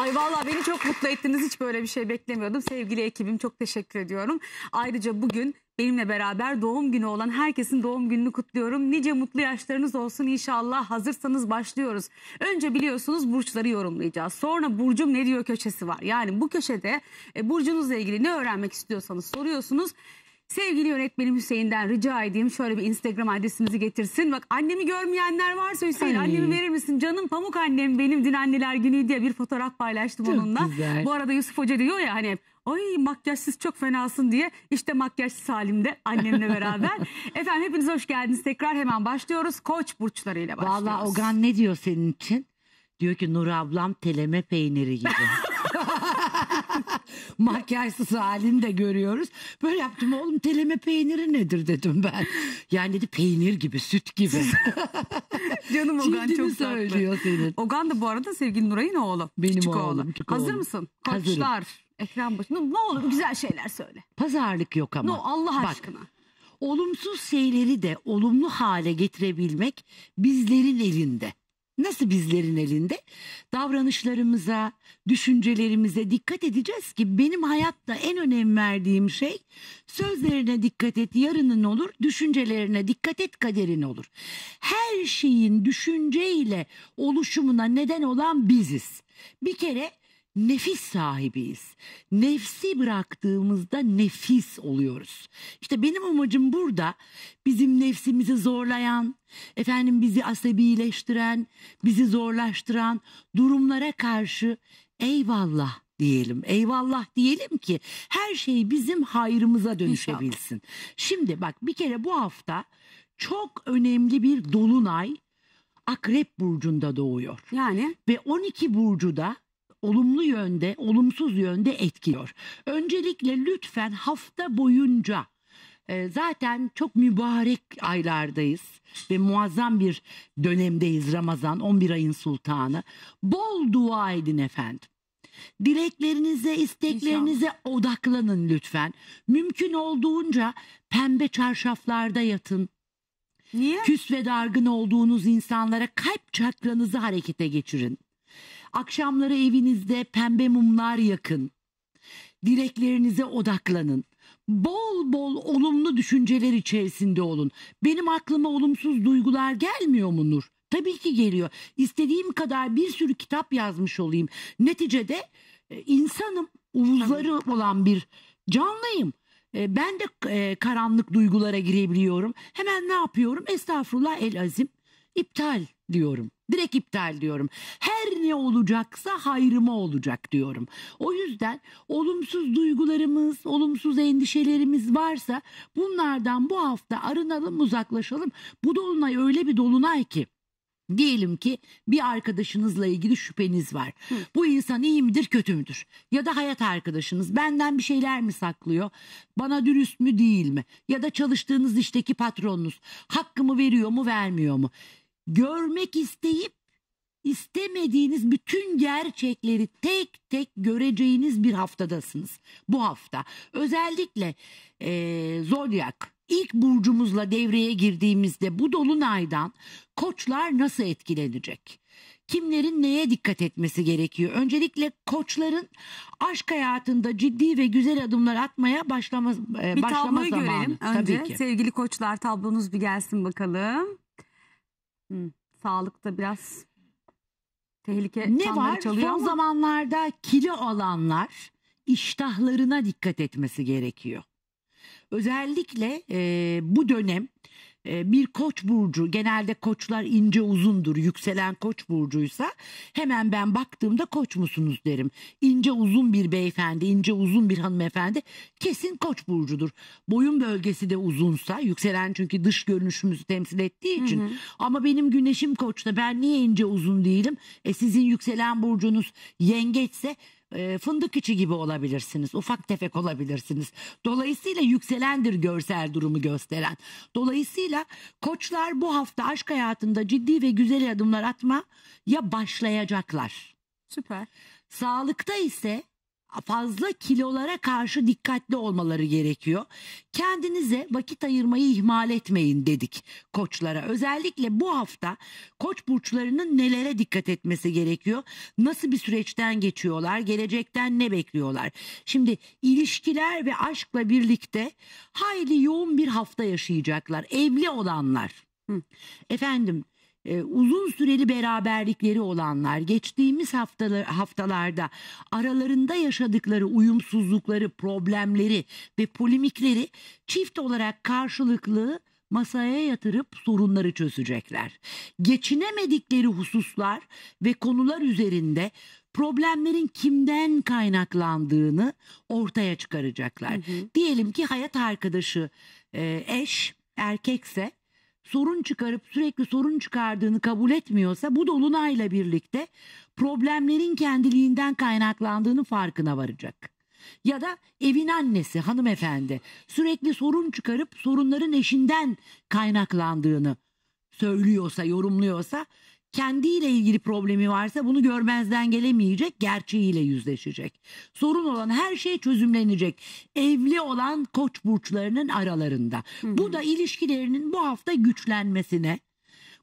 Ay vallahi beni çok mutlu ettiniz. Hiç böyle bir şey beklemiyordum. Sevgili ekibim çok teşekkür ediyorum. Ayrıca bugün benimle beraber doğum günü olan herkesin doğum gününü kutluyorum. Nice mutlu yaşlarınız olsun inşallah. Hazırsanız başlıyoruz. Önce biliyorsunuz burçları yorumlayacağız. Sonra burcum ne diyor köşesi var. Yani bu köşede e, burcunuzla ilgili ne öğrenmek istiyorsanız soruyorsunuz. Sevgili yönetmenim Hüseyin'den rica edeyim şöyle bir Instagram adresimizi getirsin. Bak annemi görmeyenler varsa Hüseyin Ay. annemi verir misin? Canım pamuk annem benim din anneler günü diye bir fotoğraf paylaştım Çok onunla. Güzel. Bu arada Yusuf Hoca diyor ya hani hep ay makyajsız çok fenasın diye işte makyajsız halimde annemle beraber. Efendim hepiniz hoş geldiniz tekrar hemen başlıyoruz. Koç burçlarıyla başlıyoruz. Valla Ogan ne diyor senin için? Diyor ki Nur ablam teleme peyniri gibi. makyajsız halini de görüyoruz. Böyle yaptım oğlum teleme peyniri nedir dedim ben. Yani dedi peynir gibi süt gibi. Canım Ogan Cildini çok söylüyor tatlı. senin. Ogan da bu arada sevgili Nuray'ın oğlu. Benim küçük oğlum. oğlu. Küçük Hazır oğlum. mısın? Koçlar. Ekran başında ne olur güzel şeyler söyle. Pazarlık yok ama. No, Allah Bak, aşkına olumsuz şeyleri de olumlu hale getirebilmek bizlerin elinde nasıl bizlerin elinde? Davranışlarımıza, düşüncelerimize dikkat edeceğiz ki benim hayatta en önem verdiğim şey sözlerine dikkat et yarının olur, düşüncelerine dikkat et kaderin olur. Her şeyin düşünceyle oluşumuna neden olan biziz. Bir kere nefis sahibiyiz. Nefsi bıraktığımızda nefis oluyoruz. İşte benim amacım burada bizim nefsimizi zorlayan, efendim bizi asabileştiren, bizi zorlaştıran durumlara karşı eyvallah diyelim. Eyvallah diyelim ki her şey bizim hayrımıza dönüşebilsin. İnşallah. Şimdi bak bir kere bu hafta çok önemli bir dolunay Akrep burcunda doğuyor. Yani ve 12 burcu da olumlu yönde, olumsuz yönde etkiliyor. Öncelikle lütfen hafta boyunca e, zaten çok mübarek aylardayız ve muazzam bir dönemdeyiz Ramazan 11 ayın sultanı. Bol dua edin efendim. Dileklerinize, isteklerinize İnşallah. odaklanın lütfen. Mümkün olduğunca pembe çarşaflarda yatın. Niye? Küs ve dargın olduğunuz insanlara kalp çakranızı harekete geçirin. Akşamları evinizde pembe mumlar yakın. Dileklerinize odaklanın. Bol bol olumlu düşünceler içerisinde olun. Benim aklıma olumsuz duygular gelmiyor mu Nur? Tabii ki geliyor. İstediğim kadar bir sürü kitap yazmış olayım. Neticede e, insanım, uzları olan bir canlıyım. E, ben de e, karanlık duygulara girebiliyorum. Hemen ne yapıyorum? Estağfurullah el azim iptal diyorum. Direkt iptal diyorum. Her ne olacaksa hayrıma olacak diyorum. O yüzden olumsuz duygularımız, olumsuz endişelerimiz varsa bunlardan bu hafta arınalım, uzaklaşalım. Bu dolunay öyle bir dolunay ki Diyelim ki bir arkadaşınızla ilgili şüpheniz var. Hı. Bu insan iyi midir kötü müdür? Ya da hayat arkadaşınız benden bir şeyler mi saklıyor? Bana dürüst mü değil mi? Ya da çalıştığınız işteki patronunuz hakkımı veriyor mu vermiyor mu? görmek isteyip istemediğiniz bütün gerçekleri tek tek göreceğiniz bir haftadasınız. Bu hafta özellikle e, zodyak ilk burcumuzla devreye girdiğimizde bu dolunaydan koçlar nasıl etkilenecek? Kimlerin neye dikkat etmesi gerekiyor? Öncelikle koçların aşk hayatında ciddi ve güzel adımlar atmaya başlama, e, bir başlama zamanı. Bir tabloyu görelim önce. Tabii ki. Sevgili koçlar tablonuz bir gelsin bakalım. Sağlıkta biraz tehlike ne var? çalıyor Son ama... zamanlarda kilo alanlar iştahlarına dikkat etmesi gerekiyor. Özellikle e, bu dönem ee, bir koç burcu genelde koçlar ince uzundur yükselen koç burcuysa hemen ben baktığımda koç musunuz derim. İnce uzun bir beyefendi ince uzun bir hanımefendi kesin koç burcudur. Boyun bölgesi de uzunsa yükselen çünkü dış görünüşümüzü temsil ettiği için hı hı. ama benim güneşim koçta ben niye ince uzun değilim? E sizin yükselen burcunuz yengeçse e, fındık içi gibi olabilirsiniz. Ufak tefek olabilirsiniz. Dolayısıyla yükselendir görsel durumu gösteren. Dolayısıyla koçlar bu hafta aşk hayatında ciddi ve güzel adımlar atma ya başlayacaklar. Süper. Sağlıkta ise fazla kilolara karşı dikkatli olmaları gerekiyor. Kendinize vakit ayırmayı ihmal etmeyin dedik koçlara. Özellikle bu hafta koç burçlarının nelere dikkat etmesi gerekiyor? Nasıl bir süreçten geçiyorlar? Gelecekten ne bekliyorlar? Şimdi ilişkiler ve aşkla birlikte hayli yoğun bir hafta yaşayacaklar. Evli olanlar Efendim e, uzun süreli beraberlikleri olanlar geçtiğimiz haftalar, haftalarda aralarında yaşadıkları uyumsuzlukları, problemleri ve polimikleri çift olarak karşılıklı masaya yatırıp sorunları çözecekler. Geçinemedikleri hususlar ve konular üzerinde problemlerin kimden kaynaklandığını ortaya çıkaracaklar. Hı hı. Diyelim ki hayat arkadaşı e, eş erkekse sorun çıkarıp sürekli sorun çıkardığını kabul etmiyorsa bu dolunayla birlikte problemlerin kendiliğinden kaynaklandığını farkına varacak. Ya da evin annesi hanımefendi sürekli sorun çıkarıp sorunların eşinden kaynaklandığını söylüyorsa, yorumluyorsa kendiyle ilgili problemi varsa bunu görmezden gelemeyecek, gerçeğiyle yüzleşecek. Sorun olan her şey çözümlenecek. Evli olan koç burçlarının aralarında. Hı-hı. Bu da ilişkilerinin bu hafta güçlenmesine,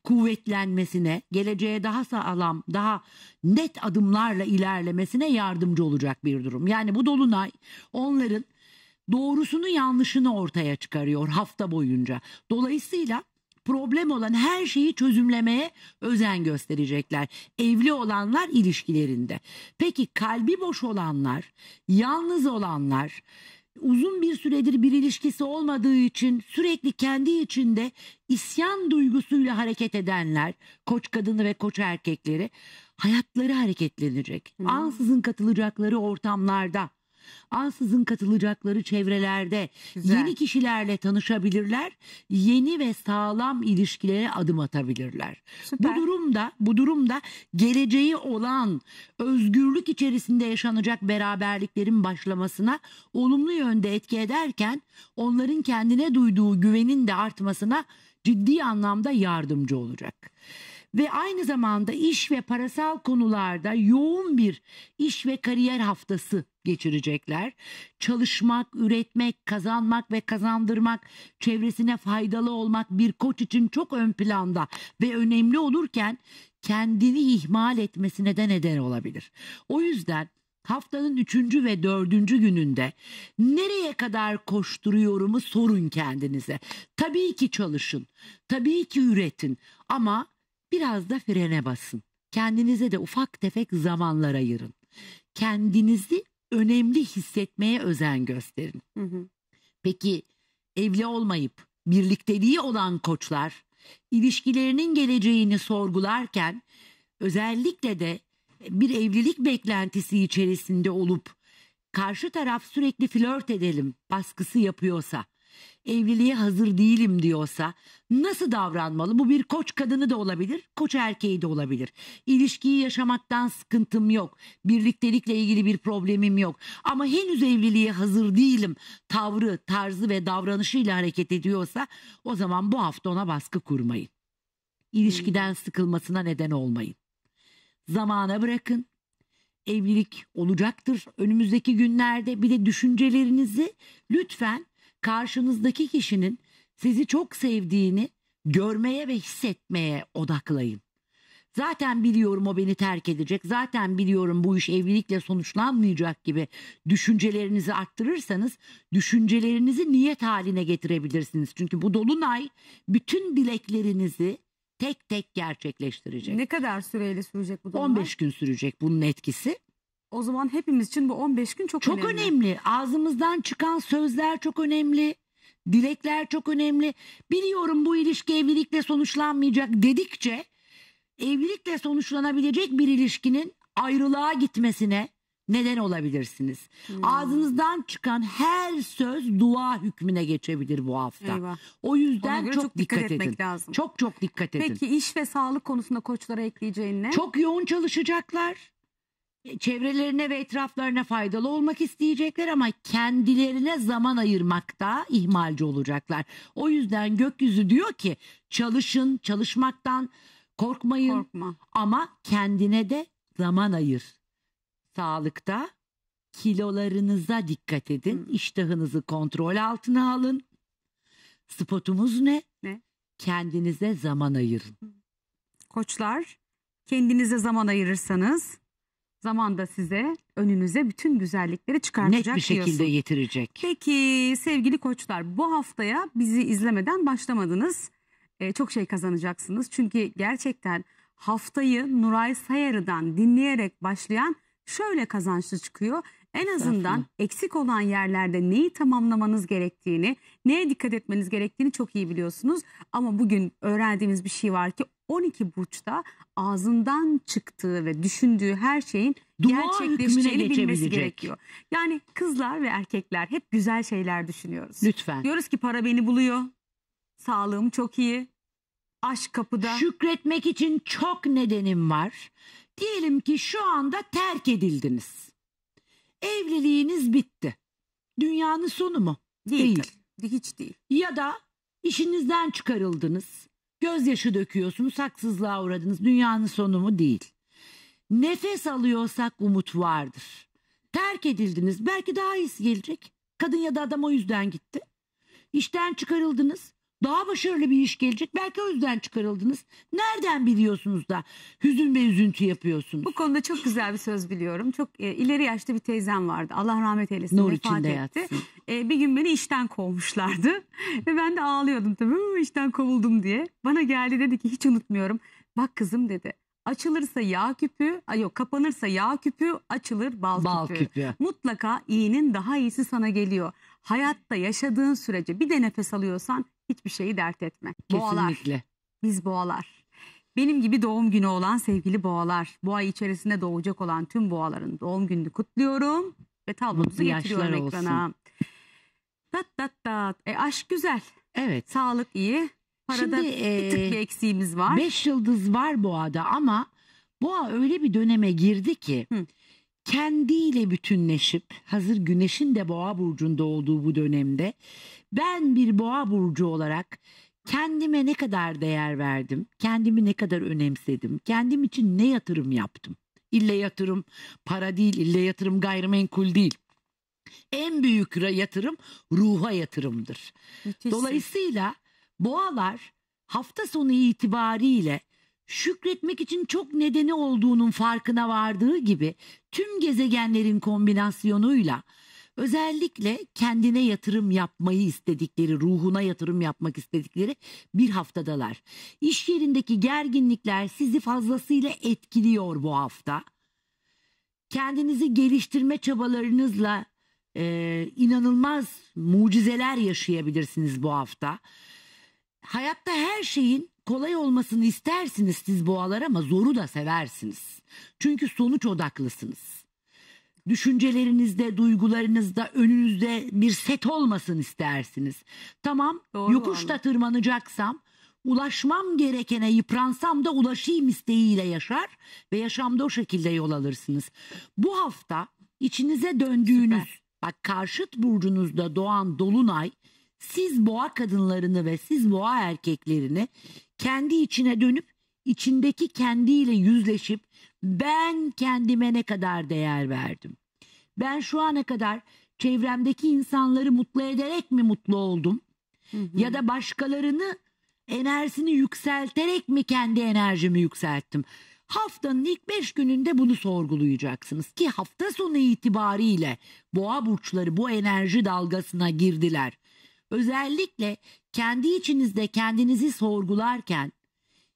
kuvvetlenmesine, geleceğe daha sağlam, daha net adımlarla ilerlemesine yardımcı olacak bir durum. Yani bu dolunay onların doğrusunu yanlışını ortaya çıkarıyor hafta boyunca. Dolayısıyla problem olan her şeyi çözümlemeye özen gösterecekler. Evli olanlar ilişkilerinde. Peki kalbi boş olanlar, yalnız olanlar, uzun bir süredir bir ilişkisi olmadığı için sürekli kendi içinde isyan duygusuyla hareket edenler, koç kadını ve koç erkekleri hayatları hareketlenecek. Hmm. Ansızın katılacakları ortamlarda ansızın katılacakları çevrelerde Güzel. yeni kişilerle tanışabilirler. Yeni ve sağlam ilişkilere adım atabilirler. Süper. Bu durumda bu durumda geleceği olan özgürlük içerisinde yaşanacak beraberliklerin başlamasına olumlu yönde etki ederken onların kendine duyduğu güvenin de artmasına ciddi anlamda yardımcı olacak ve aynı zamanda iş ve parasal konularda yoğun bir iş ve kariyer haftası geçirecekler. Çalışmak, üretmek, kazanmak ve kazandırmak, çevresine faydalı olmak bir koç için çok ön planda ve önemli olurken kendini ihmal etmesine de neden olabilir. O yüzden haftanın üçüncü ve dördüncü gününde nereye kadar koşturuyorumu sorun kendinize. Tabii ki çalışın, tabii ki üretin ama Biraz da frene basın. Kendinize de ufak tefek zamanlar ayırın. Kendinizi önemli hissetmeye özen gösterin. Hı hı. Peki evli olmayıp birlikteliği olan koçlar ilişkilerinin geleceğini sorgularken özellikle de bir evlilik beklentisi içerisinde olup karşı taraf sürekli flört edelim baskısı yapıyorsa evliliğe hazır değilim diyorsa nasıl davranmalı? Bu bir koç kadını da olabilir, koç erkeği de olabilir. İlişkiyi yaşamaktan sıkıntım yok. Birliktelikle ilgili bir problemim yok. Ama henüz evliliğe hazır değilim tavrı, tarzı ve davranışıyla hareket ediyorsa o zaman bu hafta ona baskı kurmayın. İlişkiden hmm. sıkılmasına neden olmayın. Zamana bırakın, evlilik olacaktır önümüzdeki günlerde. Bir de düşüncelerinizi lütfen karşınızdaki kişinin sizi çok sevdiğini görmeye ve hissetmeye odaklayın. Zaten biliyorum o beni terk edecek. Zaten biliyorum bu iş evlilikle sonuçlanmayacak gibi düşüncelerinizi arttırırsanız düşüncelerinizi niyet haline getirebilirsiniz. Çünkü bu dolunay bütün dileklerinizi tek tek gerçekleştirecek. Ne kadar süreyle sürecek bu dolunay? 15 gün sürecek bunun etkisi. O zaman hepimiz için bu 15 gün çok, çok önemli. Çok önemli. Ağzımızdan çıkan sözler çok önemli. Dilekler çok önemli. Biliyorum bu ilişki evlilikle sonuçlanmayacak dedikçe evlilikle sonuçlanabilecek bir ilişkinin ayrılığa gitmesine neden olabilirsiniz. Hmm. Ağzınızdan çıkan her söz dua hükmüne geçebilir bu hafta. Eyvah. O yüzden çok, çok dikkat, dikkat etmek edin. lazım. Çok çok dikkat edin. Peki iş ve sağlık konusunda koçlara ekleyeceğin ne? Çok yoğun çalışacaklar. Ee, çevrelerine ve etraflarına faydalı olmak isteyecekler ama kendilerine zaman ayırmakta ihmalci olacaklar. O yüzden gökyüzü diyor ki çalışın, çalışmaktan korkmayın Korkma. ama kendine de zaman ayır. Sağlıkta kilolarınıza dikkat edin. Hı. Hmm. İştahınızı kontrol altına alın. Spotumuz ne? Ne? Kendinize zaman ayırın. Koçlar, kendinize zaman ayırırsanız Zamanda size önünüze bütün güzellikleri çıkartacak Net bir şekilde diyorsun. getirecek. Peki sevgili koçlar bu haftaya bizi izlemeden başlamadınız. Ee, çok şey kazanacaksınız. Çünkü gerçekten haftayı Nuray Sayarı'dan dinleyerek başlayan şöyle kazançlı çıkıyor. En azından eksik olan yerlerde neyi tamamlamanız gerektiğini, neye dikkat etmeniz gerektiğini çok iyi biliyorsunuz. Ama bugün öğrendiğimiz bir şey var ki 12 buçta ağzından çıktığı ve düşündüğü her şeyin Duman gerçekleşeceğini bilmesi gerekiyor. Yani kızlar ve erkekler hep güzel şeyler düşünüyoruz. Lütfen. Diyoruz ki para beni buluyor. Sağlığım çok iyi. Aşk kapıda. Şükretmek için çok nedenim var. Diyelim ki şu anda terk edildiniz. Evliliğiniz bitti. Dünyanın sonu mu? Değil. değil. Hiç değil. Ya da işinizden çıkarıldınız Gözyaşı döküyorsunuz, haksızlığa uğradınız. Dünyanın sonu mu? Değil. Nefes alıyorsak umut vardır. Terk edildiniz. Belki daha iyisi gelecek. Kadın ya da adam o yüzden gitti. İşten çıkarıldınız. Daha başarılı bir iş gelecek. Belki o yüzden çıkarıldınız. Nereden biliyorsunuz da hüzün ve üzüntü yapıyorsunuz? Bu konuda çok güzel bir söz biliyorum. Çok e, ileri yaşta bir teyzem vardı. Allah rahmet eylesin. Nur vefat içinde etti. E, bir gün beni işten kovmuşlardı. Ve ben de ağlıyordum tabii. "Hı, işten kovuldum diye. Bana geldi dedi ki hiç unutmuyorum. Bak kızım dedi. Açılırsa yağ küpü, ay yok kapanırsa yağ küpü, açılır bal, Bal küpü. küpü. Mutlaka iyinin daha iyisi sana geliyor hayatta yaşadığın sürece bir de nefes alıyorsan hiçbir şeyi dert etme. Boğalar. Kesinlikle. Biz boğalar. Benim gibi doğum günü olan sevgili boğalar. Bu ay içerisinde doğacak olan tüm boğaların doğum gününü kutluyorum. Ve tablomuzu getiriyorum ekrana. Tat tat tat. E aşk güzel. Evet. Sağlık iyi. Parada Şimdi, e, bir tık bir eksiğimiz var. Beş yıldız var boğada ama boğa öyle bir döneme girdi ki... Hı kendiyle bütünleşip hazır güneşin de boğa burcunda olduğu bu dönemde ben bir boğa burcu olarak kendime ne kadar değer verdim, kendimi ne kadar önemsedim, kendim için ne yatırım yaptım. İlle yatırım para değil, ille yatırım gayrimenkul değil. En büyük yatırım ruha yatırımdır. Müthişsin. Dolayısıyla boğalar hafta sonu itibariyle şükretmek için çok nedeni olduğunun farkına vardığı gibi tüm gezegenlerin kombinasyonuyla özellikle kendine yatırım yapmayı istedikleri, ruhuna yatırım yapmak istedikleri bir haftadalar. İş yerindeki gerginlikler sizi fazlasıyla etkiliyor bu hafta. Kendinizi geliştirme çabalarınızla e, inanılmaz mucizeler yaşayabilirsiniz bu hafta. Hayatta her şeyin Kolay olmasını istersiniz siz boğalar ama zoru da seversiniz. Çünkü sonuç odaklısınız. Düşüncelerinizde, duygularınızda önünüzde bir set olmasın istersiniz. Tamam, Doğru yokuşta anladım. tırmanacaksam ulaşmam gerekene yıpransam da ulaşayım isteğiyle yaşar ve yaşamda o şekilde yol alırsınız. Bu hafta içinize döndüğünüz Süper. bak karşıt burcunuzda doğan dolunay siz boğa kadınlarını ve siz boğa erkeklerini kendi içine dönüp içindeki kendiyle yüzleşip ben kendime ne kadar değer verdim? Ben şu ana kadar çevremdeki insanları mutlu ederek mi mutlu oldum? Hı hı. Ya da başkalarını enerjisini yükselterek mi kendi enerjimi yükselttim? Haftanın ilk beş gününde bunu sorgulayacaksınız ki hafta sonu itibariyle boğa burçları bu enerji dalgasına girdiler özellikle kendi içinizde kendinizi sorgularken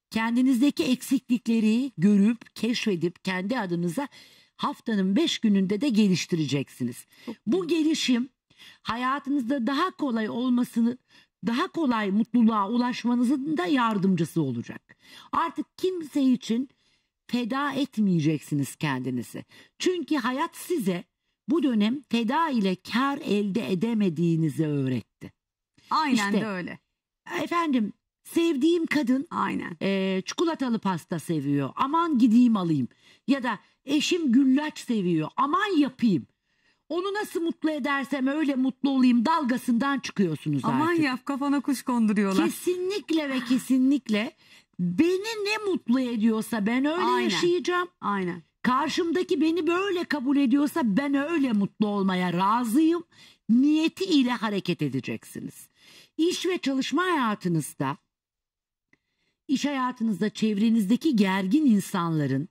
kendinizdeki eksiklikleri görüp keşfedip kendi adınıza haftanın beş gününde de geliştireceksiniz. Bu gelişim hayatınızda daha kolay olmasını daha kolay mutluluğa ulaşmanızın da yardımcısı olacak. Artık kimse için feda etmeyeceksiniz kendinizi. Çünkü hayat size bu dönem feda ile kar elde edemediğinizi öğretti. Aynen işte, de öyle. Efendim sevdiğim kadın Aynen. E, çikolatalı pasta seviyor. Aman gideyim alayım. Ya da eşim güllaç seviyor. Aman yapayım. Onu nasıl mutlu edersem öyle mutlu olayım dalgasından çıkıyorsunuz Aman artık. Aman yap kafana kuş konduruyorlar. Kesinlikle ve kesinlikle beni ne mutlu ediyorsa ben öyle Aynen. yaşayacağım. Aynen. Karşımdaki beni böyle kabul ediyorsa ben öyle mutlu olmaya razıyım. Niyeti ile hareket edeceksiniz iş ve çalışma hayatınızda, iş hayatınızda çevrenizdeki gergin insanların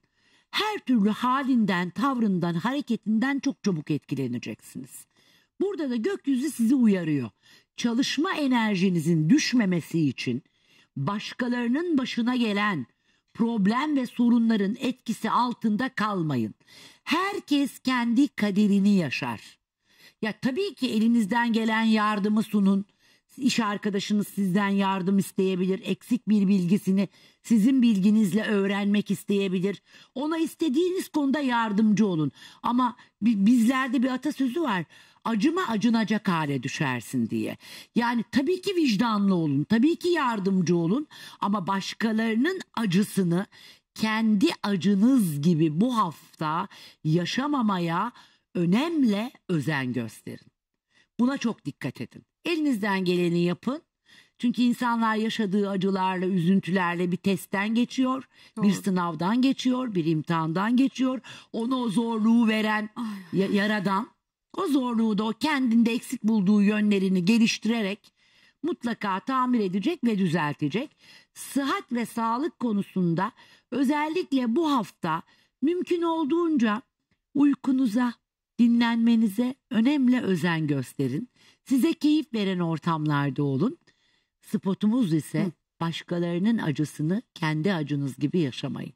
her türlü halinden, tavrından, hareketinden çok çabuk etkileneceksiniz. Burada da gökyüzü sizi uyarıyor. Çalışma enerjinizin düşmemesi için başkalarının başına gelen problem ve sorunların etkisi altında kalmayın. Herkes kendi kaderini yaşar. Ya tabii ki elinizden gelen yardımı sunun iş arkadaşınız sizden yardım isteyebilir. Eksik bir bilgisini sizin bilginizle öğrenmek isteyebilir. Ona istediğiniz konuda yardımcı olun. Ama bizlerde bir atasözü var. Acıma acınacak hale düşersin diye. Yani tabii ki vicdanlı olun, tabii ki yardımcı olun ama başkalarının acısını kendi acınız gibi bu hafta yaşamamaya önemle özen gösterin. Buna çok dikkat edin. Elinizden geleni yapın. Çünkü insanlar yaşadığı acılarla, üzüntülerle bir testten geçiyor, Doğru. bir sınavdan geçiyor, bir imtihandan geçiyor. Ona o zorluğu veren Ay. yaradan, o zorluğu da o kendinde eksik bulduğu yönlerini geliştirerek mutlaka tamir edecek ve düzeltecek. Sıhhat ve sağlık konusunda özellikle bu hafta mümkün olduğunca uykunuza, dinlenmenize önemli özen gösterin. Size keyif veren ortamlarda olun. Spotumuz ise Hı. başkalarının acısını kendi acınız gibi yaşamayın.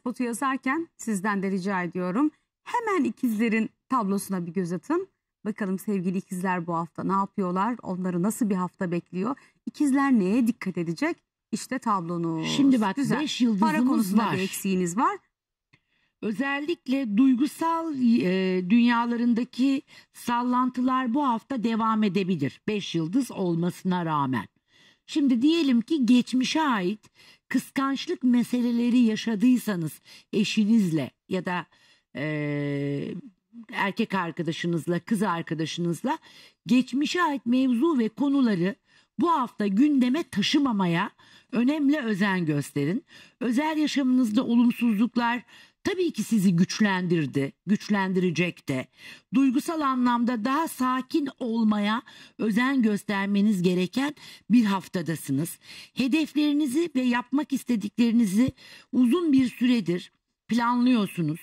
Spotu yazarken sizden de rica ediyorum. Hemen ikizlerin tablosuna bir göz atın. Bakalım sevgili ikizler bu hafta ne yapıyorlar? Onları nasıl bir hafta bekliyor? İkizler neye dikkat edecek? İşte tablonuz. Şimdi bak 5 yıldızımız Para konusunda var. bir eksiğiniz var. Özellikle duygusal e, dünyalarındaki sallantılar bu hafta devam edebilir. beş yıldız olmasına rağmen. Şimdi diyelim ki geçmişe ait kıskançlık meseleleri yaşadıysanız eşinizle ya da e, erkek arkadaşınızla, kız arkadaşınızla geçmişe ait mevzu ve konuları bu hafta gündeme taşımamaya önemli özen gösterin. Özel yaşamınızda olumsuzluklar Tabii ki sizi güçlendirdi, güçlendirecek de. Duygusal anlamda daha sakin olmaya özen göstermeniz gereken bir haftadasınız. Hedeflerinizi ve yapmak istediklerinizi uzun bir süredir planlıyorsunuz.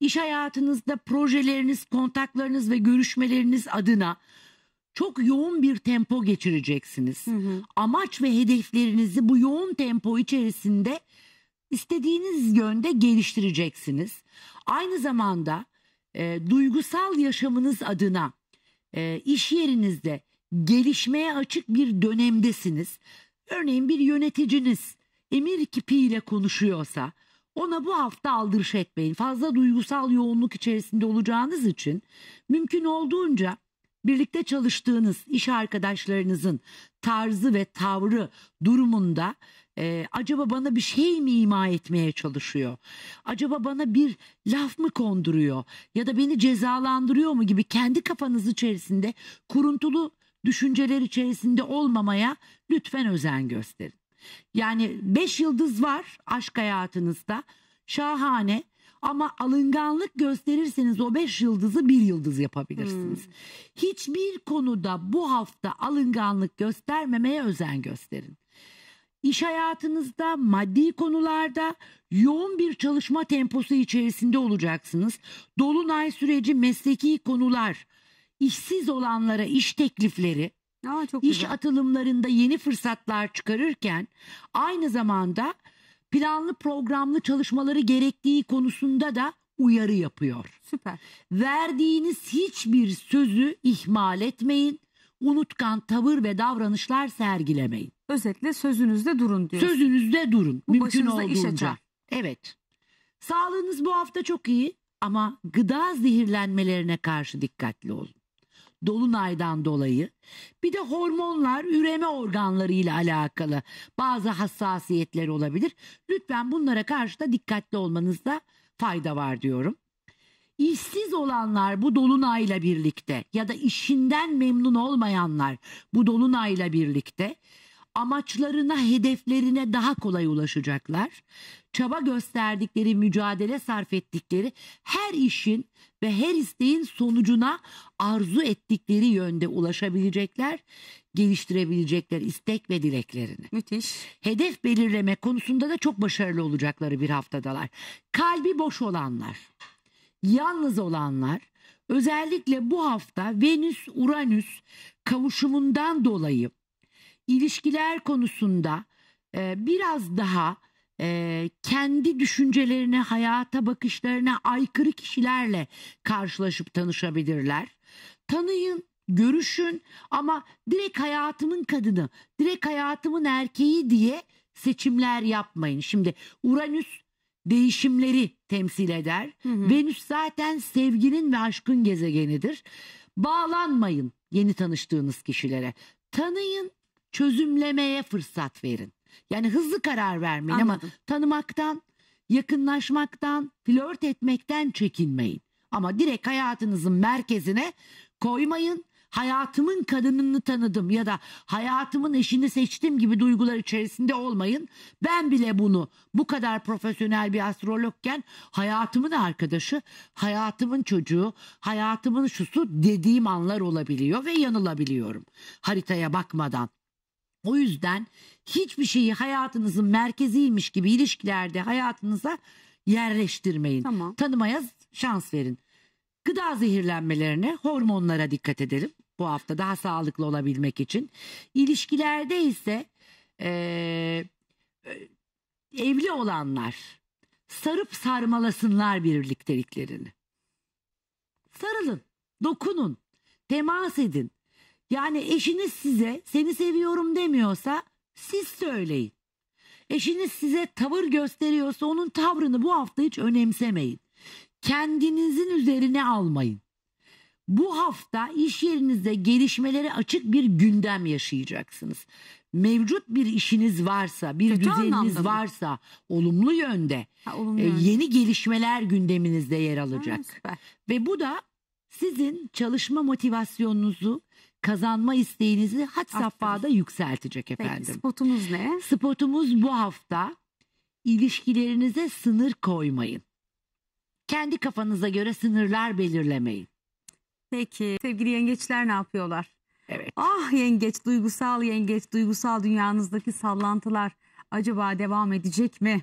İş hayatınızda projeleriniz, kontaklarınız ve görüşmeleriniz adına çok yoğun bir tempo geçireceksiniz. Hı hı. Amaç ve hedeflerinizi bu yoğun tempo içerisinde istediğiniz yönde geliştireceksiniz. Aynı zamanda e, duygusal yaşamınız adına e, iş yerinizde gelişmeye açık bir dönemdesiniz. Örneğin bir yöneticiniz emir kipiyle konuşuyorsa ona bu hafta aldırış etmeyin. Fazla duygusal yoğunluk içerisinde olacağınız için mümkün olduğunca birlikte çalıştığınız iş arkadaşlarınızın tarzı ve tavrı durumunda ee, acaba bana bir şey mi ima etmeye çalışıyor? Acaba bana bir laf mı konduruyor? Ya da beni cezalandırıyor mu gibi kendi kafanız içerisinde kuruntulu düşünceler içerisinde olmamaya lütfen özen gösterin. Yani beş yıldız var aşk hayatınızda. Şahane ama alınganlık gösterirseniz o beş yıldızı bir yıldız yapabilirsiniz. Hmm. Hiçbir konuda bu hafta alınganlık göstermemeye özen gösterin. İş hayatınızda, maddi konularda yoğun bir çalışma temposu içerisinde olacaksınız. Dolunay süreci mesleki konular, işsiz olanlara iş teklifleri, Aa, çok iş güzel. atılımlarında yeni fırsatlar çıkarırken aynı zamanda planlı programlı çalışmaları gerektiği konusunda da uyarı yapıyor. Süper. Verdiğiniz hiçbir sözü ihmal etmeyin unutkan tavır ve davranışlar sergilemeyin. Özetle sözünüzde durun diyorsun. Sözünüzde durun. Bu mümkün olduğunca. Evet. Sağlığınız bu hafta çok iyi ama gıda zehirlenmelerine karşı dikkatli olun. Dolunaydan dolayı bir de hormonlar üreme organlarıyla alakalı bazı hassasiyetler olabilir. Lütfen bunlara karşı da dikkatli olmanızda fayda var diyorum. İşsiz olanlar bu dolunayla birlikte ya da işinden memnun olmayanlar bu dolunayla birlikte amaçlarına, hedeflerine daha kolay ulaşacaklar. Çaba gösterdikleri, mücadele sarf ettikleri her işin ve her isteğin sonucuna arzu ettikleri yönde ulaşabilecekler, geliştirebilecekler istek ve dileklerini. Müthiş. Hedef belirleme konusunda da çok başarılı olacakları bir haftadalar. Kalbi boş olanlar yalnız olanlar özellikle bu hafta Venüs-Uranüs kavuşumundan dolayı ilişkiler konusunda e, biraz daha e, kendi düşüncelerine, hayata bakışlarına aykırı kişilerle karşılaşıp tanışabilirler. Tanıyın, görüşün ama direkt hayatımın kadını, direkt hayatımın erkeği diye seçimler yapmayın. Şimdi Uranüs değişimleri temsil eder. Hı hı. Venüs zaten sevginin ve aşkın gezegenidir. Bağlanmayın yeni tanıştığınız kişilere. Tanıyın, çözümlemeye fırsat verin. Yani hızlı karar vermeyin Anladım. ama tanımaktan, yakınlaşmaktan, flört etmekten çekinmeyin. Ama direkt hayatınızın merkezine koymayın hayatımın kadınını tanıdım ya da hayatımın eşini seçtim gibi duygular içerisinde olmayın. Ben bile bunu bu kadar profesyonel bir astrologken hayatımın arkadaşı, hayatımın çocuğu, hayatımın şusu dediğim anlar olabiliyor ve yanılabiliyorum haritaya bakmadan. O yüzden hiçbir şeyi hayatınızın merkeziymiş gibi ilişkilerde hayatınıza yerleştirmeyin. Tamam. Tanımaya şans verin. Gıda zehirlenmelerine, hormonlara dikkat edelim bu hafta daha sağlıklı olabilmek için. İlişkilerde ise e, evli olanlar sarıp sarmalasınlar birlikteliklerini. Sarılın, dokunun, temas edin. Yani eşiniz size seni seviyorum demiyorsa siz söyleyin. Eşiniz size tavır gösteriyorsa onun tavrını bu hafta hiç önemsemeyin kendinizin üzerine almayın. Bu hafta iş yerinizde gelişmeleri açık bir gündem yaşayacaksınız. Mevcut bir işiniz varsa, bir Kötü düzeniniz varsa olumlu yönde Ha, olumlu e, yeni gelişmeler gündeminizde yer alacak. Ha, Ve bu da sizin çalışma motivasyonunuzu, kazanma isteğinizi hat Arttırır. safhada yükseltecek Peki, efendim. spotumuz ne? Spotumuz bu hafta ilişkilerinize sınır koymayın. Kendi kafanıza göre sınırlar belirlemeyin. Peki sevgili yengeçler ne yapıyorlar? Evet. Ah yengeç duygusal yengeç duygusal dünyanızdaki sallantılar acaba devam edecek mi?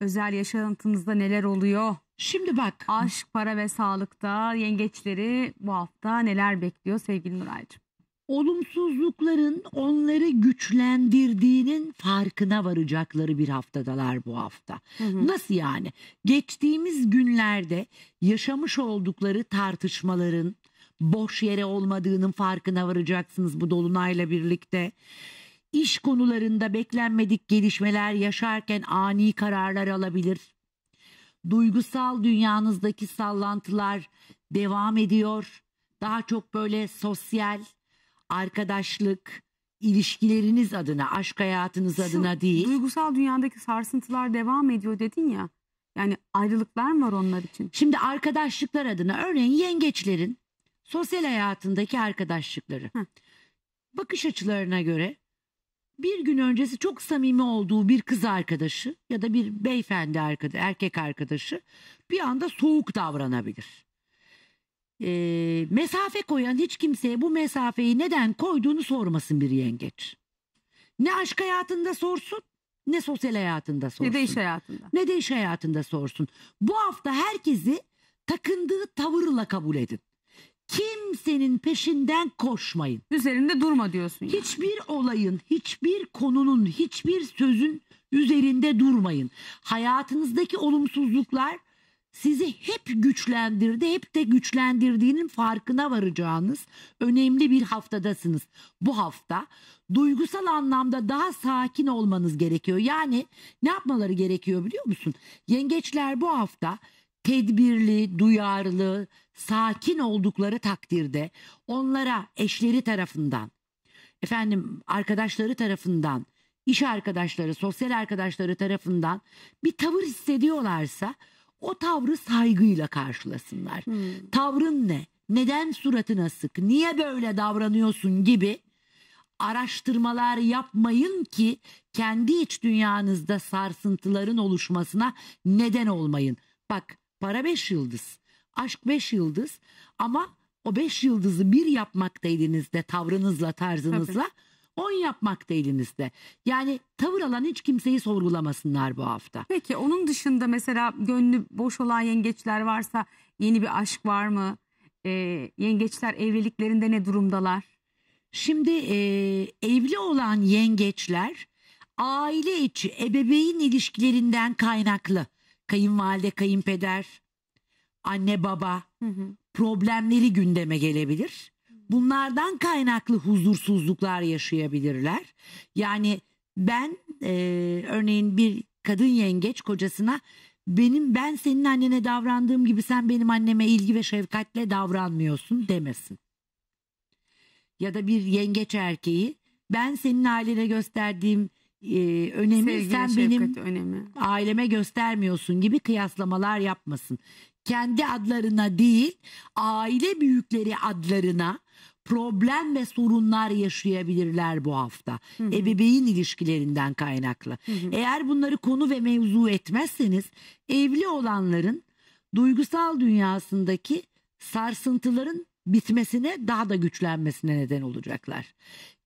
Özel yaşantınızda neler oluyor? Şimdi bak. Aşk, para ve sağlıkta yengeçleri bu hafta neler bekliyor sevgili Nuraycığım? olumsuzlukların onları güçlendirdiğinin farkına varacakları bir haftadalar bu hafta. Hı hı. Nasıl yani? Geçtiğimiz günlerde yaşamış oldukları tartışmaların boş yere olmadığının farkına varacaksınız bu dolunayla birlikte. İş konularında beklenmedik gelişmeler yaşarken ani kararlar alabilir. Duygusal dünyanızdaki sallantılar devam ediyor. Daha çok böyle sosyal arkadaşlık, ilişkileriniz adına, aşk hayatınız Şu adına değil. Duygusal dünyadaki sarsıntılar devam ediyor dedin ya. Yani ayrılıklar mı var onlar için? Şimdi arkadaşlıklar adına örneğin yengeçlerin sosyal hayatındaki arkadaşlıkları. Heh. Bakış açılarına göre bir gün öncesi çok samimi olduğu bir kız arkadaşı ya da bir beyefendi arkadaşı, erkek arkadaşı bir anda soğuk davranabilir e, mesafe koyan hiç kimseye bu mesafeyi neden koyduğunu sormasın bir yengeç. Ne aşk hayatında sorsun ne sosyal hayatında sorsun. Ne de iş hayatında. Ne de iş hayatında sorsun. Bu hafta herkesi takındığı tavırla kabul edin. Kimsenin peşinden koşmayın. Üzerinde durma diyorsun. Yani. Hiçbir olayın, hiçbir konunun, hiçbir sözün üzerinde durmayın. Hayatınızdaki olumsuzluklar sizi hep güçlendirdi, hep de güçlendirdiğinin farkına varacağınız önemli bir haftadasınız. Bu hafta duygusal anlamda daha sakin olmanız gerekiyor. Yani ne yapmaları gerekiyor biliyor musun? Yengeçler bu hafta tedbirli, duyarlı, sakin oldukları takdirde onlara eşleri tarafından, efendim arkadaşları tarafından, iş arkadaşları, sosyal arkadaşları tarafından bir tavır hissediyorlarsa o tavrı saygıyla karşılasınlar. Hmm. Tavrın ne? Neden suratına sık? Niye böyle davranıyorsun gibi araştırmalar yapmayın ki kendi iç dünyanızda sarsıntıların oluşmasına neden olmayın. Bak para beş yıldız, aşk beş yıldız ama o beş yıldızı bir yapmaktaydınız da tavrınızla, tarzınızla. Tabii fon yapmak da elinizde. Yani tavır alan hiç kimseyi sorgulamasınlar bu hafta. Peki onun dışında mesela gönlü boş olan yengeçler varsa yeni bir aşk var mı? E, yengeçler evliliklerinde ne durumdalar? Şimdi e, evli olan yengeçler aile içi ebeveyn ilişkilerinden kaynaklı. Kayınvalide, kayınpeder, anne baba hı hı. problemleri gündeme gelebilir. Bunlardan kaynaklı huzursuzluklar yaşayabilirler. Yani ben e, örneğin bir kadın yengeç kocasına benim ben senin annene davrandığım gibi sen benim anneme ilgi ve şefkatle davranmıyorsun demesin. Ya da bir yengeç erkeği ben senin ailene gösterdiğim e, önemi Sevgili sen benim önemi. aileme göstermiyorsun gibi kıyaslamalar yapmasın. Kendi adlarına değil aile büyükleri adlarına problem ve sorunlar yaşayabilirler bu hafta. Hı hı. Ebeveyn ilişkilerinden kaynaklı. Hı hı. Eğer bunları konu ve mevzu etmezseniz evli olanların duygusal dünyasındaki sarsıntıların bitmesine daha da güçlenmesine neden olacaklar.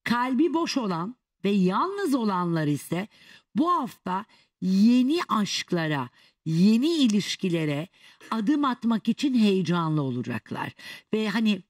Kalbi boş olan ve yalnız olanlar ise bu hafta yeni aşklara, yeni ilişkilere adım atmak için heyecanlı olacaklar. Ve hani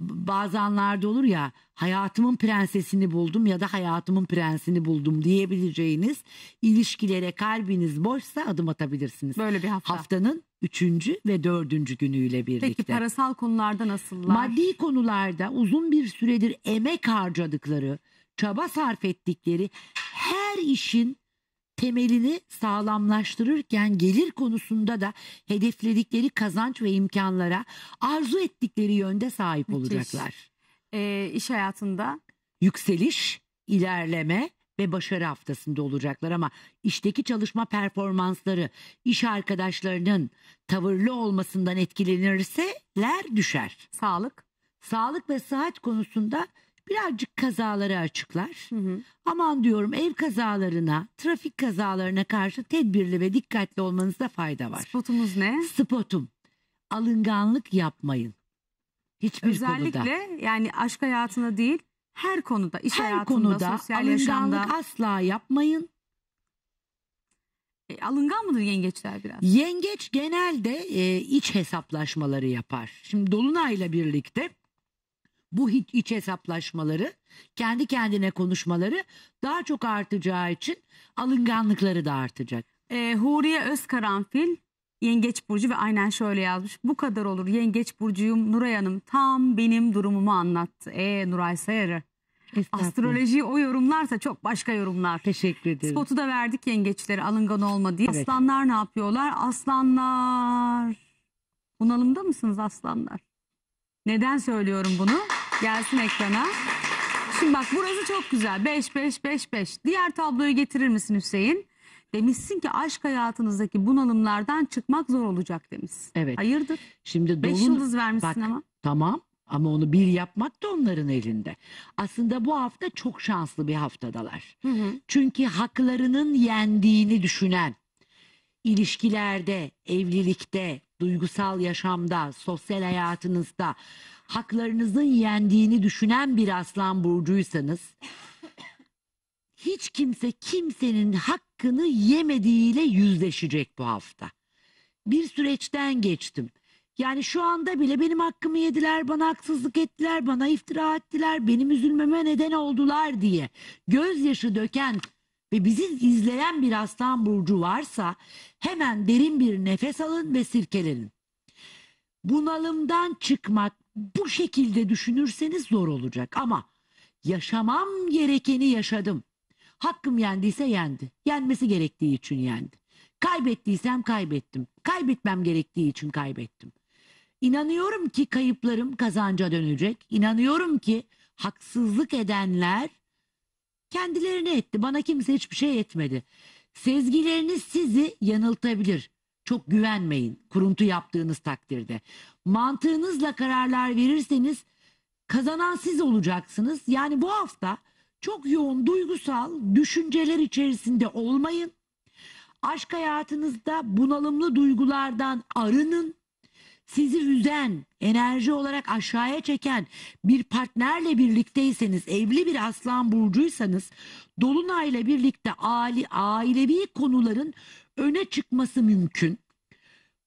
bazı anlarda olur ya hayatımın prensesini buldum ya da hayatımın prensini buldum diyebileceğiniz ilişkilere kalbiniz boşsa adım atabilirsiniz. Böyle bir hafta. Haftanın üçüncü ve dördüncü günüyle birlikte. Peki parasal konularda nasıllar? Maddi konularda uzun bir süredir emek harcadıkları, çaba sarf ettikleri her işin temelini sağlamlaştırırken gelir konusunda da hedefledikleri kazanç ve imkanlara arzu ettikleri yönde sahip Müthiş. olacaklar. Ee, iş hayatında yükseliş, ilerleme, ve başarı haftasında olacaklar ama işteki çalışma performansları iş arkadaşlarının tavırlı olmasından etkilenirse ler düşer. Sağlık. Sağlık ve sıhhat konusunda birazcık kazaları açıklar. Hı hı. Aman diyorum ev kazalarına, trafik kazalarına karşı tedbirli ve dikkatli olmanızda fayda var. Spotumuz ne? Spotum. Alınganlık yapmayın. Hiçbir Özellikle, konuda. Özellikle yani aşk hayatına değil her konuda, iş her hayatında, konuda, sosyal alınganlık yaşamda. asla yapmayın. E, alıngan mıdır yengeçler biraz? Yengeç genelde e, iç hesaplaşmaları yapar. Şimdi Dolunay'la birlikte bu iç hesaplaşmaları, kendi kendine konuşmaları daha çok artacağı için alınganlıkları da artacak. E, Huriye Özkaranfil Yengeç Burcu ve aynen şöyle yazmış. Bu kadar olur Yengeç Burcu'yum Nuray Hanım tam benim durumumu anlattı. E Nuray Sayarı. Astrolojiyi o yorumlarsa çok başka yorumlar. Teşekkür ederim. Spotu da verdik yengeçlere alıngan olma diye. Evet. Aslanlar ne yapıyorlar? Aslanlar. Bunalımda mısınız aslanlar? Neden söylüyorum bunu? Gelsin ekrana. Şimdi bak burası çok güzel. 5 5 5 5. Diğer tabloyu getirir misin Hüseyin? Demişsin ki aşk hayatınızdaki bunalımlardan çıkmak zor olacak demiş. Evet. Hayırdır? Şimdi 5 dolun... yıldız vermişsin bak, ama. Tamam ama onu bir yapmak da onların elinde. Aslında bu hafta çok şanslı bir haftadalar. Hı hı. Çünkü haklarının yendiğini düşünen, ilişkilerde, evlilikte, duygusal yaşamda, sosyal hayatınızda haklarınızın yendiğini düşünen bir aslan burcuysanız hiç kimse kimsenin hakkını yemediğiyle yüzleşecek bu hafta. Bir süreçten geçtim. Yani şu anda bile benim hakkımı yediler, bana haksızlık ettiler, bana iftira ettiler, benim üzülmeme neden oldular diye gözyaşı döken ve bizi izleyen bir aslan burcu varsa hemen derin bir nefes alın ve sirkelenin. Bunalımdan çıkmak bu şekilde düşünürseniz zor olacak ama yaşamam gerekeni yaşadım. Hakkım yendiyse yendi. Yenmesi gerektiği için yendi. Kaybettiysem kaybettim. Kaybetmem gerektiği için kaybettim. İnanıyorum ki kayıplarım kazanca dönecek. İnanıyorum ki haksızlık edenler Kendilerine etti. Bana kimse hiçbir şey etmedi. Sezgileriniz sizi yanıltabilir. Çok güvenmeyin kuruntu yaptığınız takdirde. Mantığınızla kararlar verirseniz kazanan siz olacaksınız. Yani bu hafta çok yoğun duygusal düşünceler içerisinde olmayın. Aşk hayatınızda bunalımlı duygulardan arının sizi üzen, enerji olarak aşağıya çeken bir partnerle birlikteyseniz, evli bir aslan burcuysanız, dolunayla birlikte aile, ailevi konuların öne çıkması mümkün.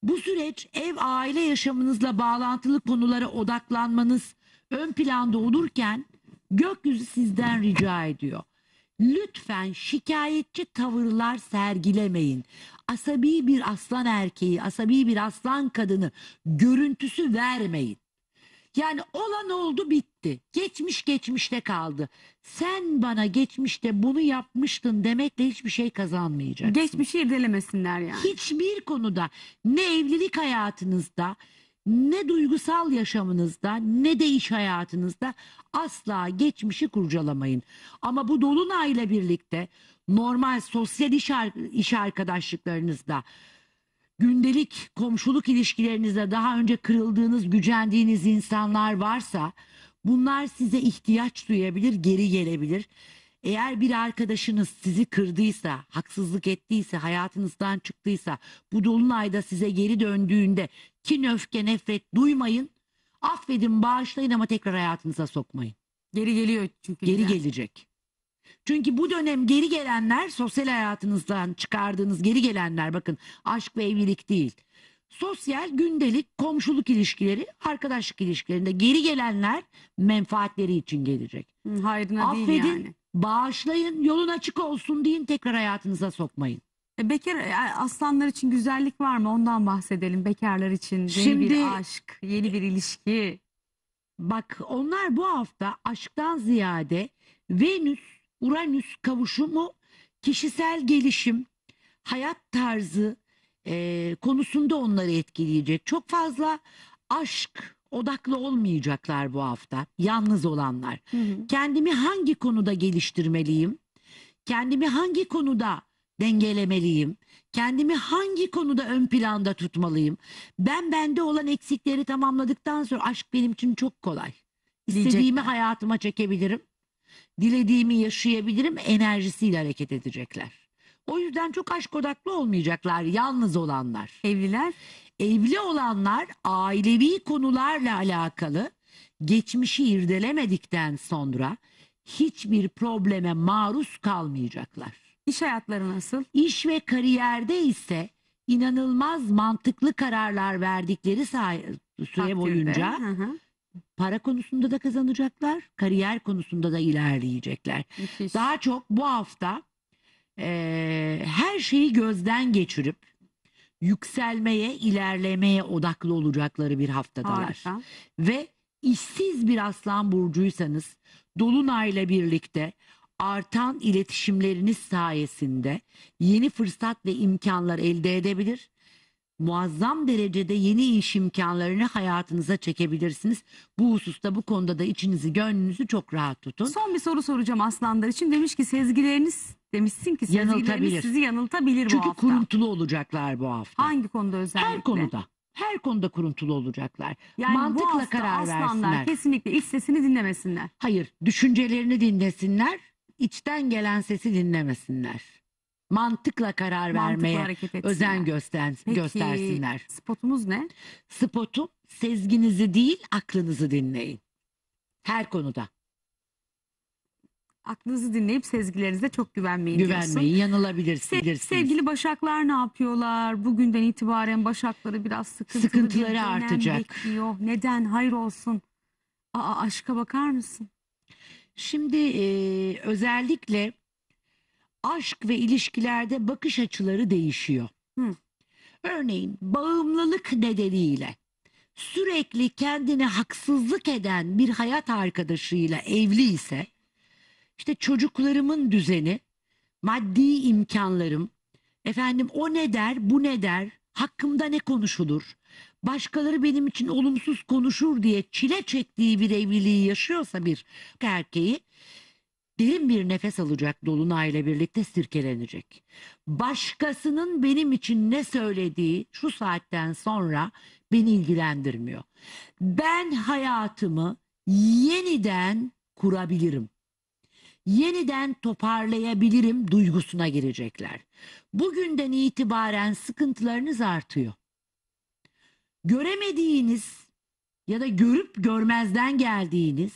Bu süreç ev aile yaşamınızla bağlantılı konulara odaklanmanız ön planda olurken gökyüzü sizden rica ediyor. Lütfen şikayetçi tavırlar sergilemeyin. Asabi bir aslan erkeği, asabi bir aslan kadını görüntüsü vermeyin. Yani olan oldu bitti. Geçmiş geçmişte kaldı. Sen bana geçmişte bunu yapmıştın demekle hiçbir şey kazanmayacaksın. Geçmişi irdelemesinler yani. Hiçbir konuda ne evlilik hayatınızda ne duygusal yaşamınızda ne de iş hayatınızda asla geçmişi kurcalamayın. Ama bu dolunay ile birlikte normal sosyal iş, iş arkadaşlıklarınızda gündelik komşuluk ilişkilerinizde daha önce kırıldığınız, gücendiğiniz insanlar varsa bunlar size ihtiyaç duyabilir, geri gelebilir. Eğer bir arkadaşınız sizi kırdıysa, haksızlık ettiyse, hayatınızdan çıktıysa, bu dolunayda size geri döndüğünde kin, öfke, nefret duymayın. Affedin, bağışlayın ama tekrar hayatınıza sokmayın. Geri geliyor çünkü. Geri biraz. gelecek. Çünkü bu dönem geri gelenler sosyal hayatınızdan çıkardığınız geri gelenler bakın aşk ve evlilik değil. Sosyal, gündelik, komşuluk ilişkileri, arkadaşlık ilişkilerinde geri gelenler menfaatleri için gelecek. hayrına Affedin, değil yani. Bağışlayın, yolun açık olsun deyin tekrar hayatınıza sokmayın. E, Bekar e, aslanlar için güzellik var mı? Ondan bahsedelim. Bekarlar için yeni Şimdi- bir aşk, yeni bir ilişki. Bak onlar bu hafta aşktan ziyade Venüs Uranüs kavuşumu kişisel gelişim, hayat tarzı eee, konusunda onları etkileyecek. Çok fazla aşk odaklı olmayacaklar bu hafta. Yalnız olanlar. Hı hı. Kendimi hangi konuda geliştirmeliyim? Kendimi hangi konuda dengelemeliyim? Kendimi hangi konuda ön planda tutmalıyım? Ben bende olan eksikleri tamamladıktan sonra aşk benim için çok kolay. İstediğimi Diyecekler. hayatıma çekebilirim. Dilediğimi yaşayabilirim. Enerjisiyle hareket edecekler. O yüzden çok aşk odaklı olmayacaklar yalnız olanlar. Evliler evli olanlar ailevi konularla alakalı geçmişi irdelemedikten sonra hiçbir probleme maruz kalmayacaklar. İş hayatları nasıl? İş ve kariyerde ise inanılmaz mantıklı kararlar verdikleri say- süre Takdirde. boyunca Hı hı. para konusunda da kazanacaklar, kariyer konusunda da ilerleyecekler. Müthiş. Daha çok bu hafta eee, her şeyi gözden geçirip yükselmeye, ilerlemeye odaklı olacakları bir haftadalar. Harika. Ve işsiz bir aslan burcuysanız dolunayla birlikte artan iletişimleriniz sayesinde yeni fırsat ve imkanlar elde edebilir muazzam derecede yeni iş imkanlarını hayatınıza çekebilirsiniz. Bu hususta bu konuda da içinizi gönlünüzü çok rahat tutun. Son bir soru soracağım aslanlar için. Demiş ki sezgileriniz demişsin ki Yanıltabilir. sezgileriniz sizi yanıltabilir bu Çünkü hafta. kuruntulu olacaklar bu hafta. Hangi konuda özellikle? Her konuda. Her konuda kuruntulu olacaklar. Yani Mantıkla bu hafta karar aslanlar versinler. kesinlikle iç sesini dinlemesinler. Hayır, düşüncelerini dinlesinler, İçten gelen sesi dinlemesinler mantıkla karar Mantıkla vermeye özen göster Peki, göstersinler. spotumuz ne? Spotum sezginizi değil aklınızı dinleyin. Her konuda Aklınızı dinleyip sezgilerinize çok güvenmeyin diyorsun. güvenmeyin, yanılabilirsiniz. Se- sevgili Başaklar ne yapıyorlar? Bugünden itibaren Başakları biraz sıkıntılı bir Sıkıntıları dönem artacak. Bekliyor. Neden? Hayır olsun. Aa aşka bakar mısın? Şimdi e, özellikle aşk ve ilişkilerde bakış açıları değişiyor. Hı. Örneğin bağımlılık nedeniyle sürekli kendini haksızlık eden bir hayat arkadaşıyla evli ise işte çocuklarımın düzeni, maddi imkanlarım, efendim o ne der, bu ne der, hakkımda ne konuşulur, başkaları benim için olumsuz konuşur diye çile çektiği bir evliliği yaşıyorsa bir erkeği derin bir nefes alacak dolunayla birlikte sirkelenecek. Başkasının benim için ne söylediği şu saatten sonra beni ilgilendirmiyor. Ben hayatımı yeniden kurabilirim. Yeniden toparlayabilirim duygusuna girecekler. Bugünden itibaren sıkıntılarınız artıyor. Göremediğiniz ya da görüp görmezden geldiğiniz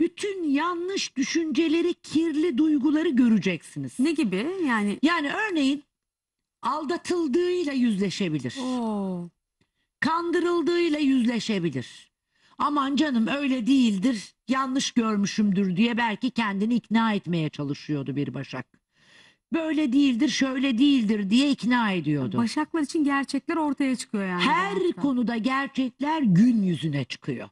bütün yanlış düşünceleri, kirli duyguları göreceksiniz. Ne gibi? Yani Yani örneğin aldatıldığıyla yüzleşebilir. Oo. Kandırıldığıyla yüzleşebilir. Aman canım öyle değildir, yanlış görmüşümdür diye belki kendini ikna etmeye çalışıyordu bir Başak. Böyle değildir, şöyle değildir diye ikna ediyordu. Başaklar için gerçekler ortaya çıkıyor yani. Her konuda gerçekler gün yüzüne çıkıyor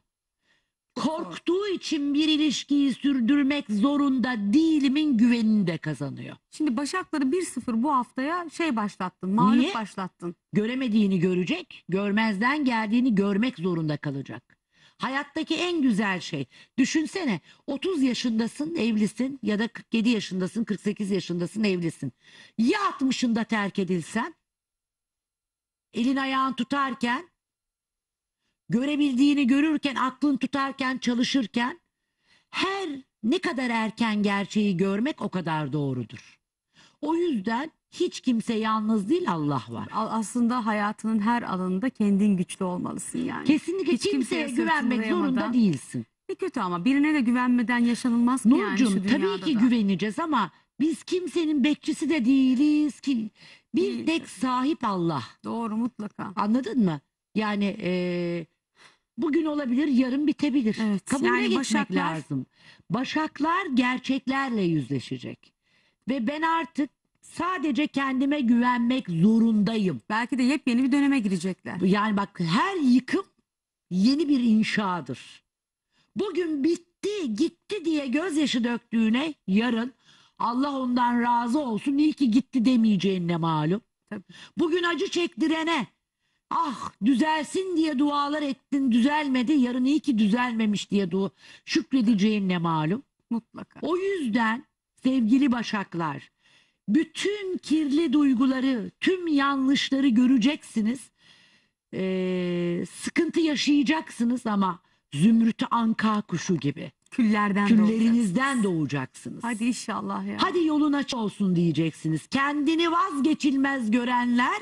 korktuğu için bir ilişkiyi sürdürmek zorunda değilimin güvenini de kazanıyor. Şimdi Başakları 1-0 bu haftaya şey başlattın. Mağlup Niye? başlattın. Göremediğini görecek, görmezden geldiğini görmek zorunda kalacak. Hayattaki en güzel şey. Düşünsene 30 yaşındasın evlisin ya da 47 yaşındasın 48 yaşındasın evlisin. Ya 60'ında terk edilsen elin ayağın tutarken görebildiğini görürken, aklın tutarken, çalışırken her ne kadar erken gerçeği görmek o kadar doğrudur. O yüzden hiç kimse yalnız değil Allah var. Aslında hayatının her alanında kendin güçlü olmalısın yani. Kesinlikle hiç kimseye, kimseye güvenmek zorunda değilsin. Ne kötü ama birine de güvenmeden yaşanılmaz ki Nurcum, yani tabii ki da. güveneceğiz ama biz kimsenin bekçisi de değiliz ki. Bir değiliz. tek sahip Allah. Doğru mutlaka. Anladın mı? Yani eee Bugün olabilir, yarın bitebilir. Evet, Kabul yani gitmek lazım. Başaklar gerçeklerle yüzleşecek. Ve ben artık sadece kendime güvenmek zorundayım. Belki de yepyeni bir döneme girecekler. Yani bak her yıkım yeni bir inşadır. Bugün bitti, gitti diye gözyaşı döktüğüne yarın Allah ondan razı olsun iyi ki gitti demeyeceğine malum. Tabii. Bugün acı çektirene Ah düzelsin diye dualar ettin düzelmedi yarın iyi ki düzelmemiş diye dua şükredeceğin ne malum. Mutlaka. O yüzden sevgili başaklar bütün kirli duyguları tüm yanlışları göreceksiniz. Ee, sıkıntı yaşayacaksınız ama zümrütü anka kuşu gibi. Küllerden küllerinizden doğacaksınız. Hadi inşallah ya. Hadi yolun aç olsun diyeceksiniz. Kendini vazgeçilmez görenler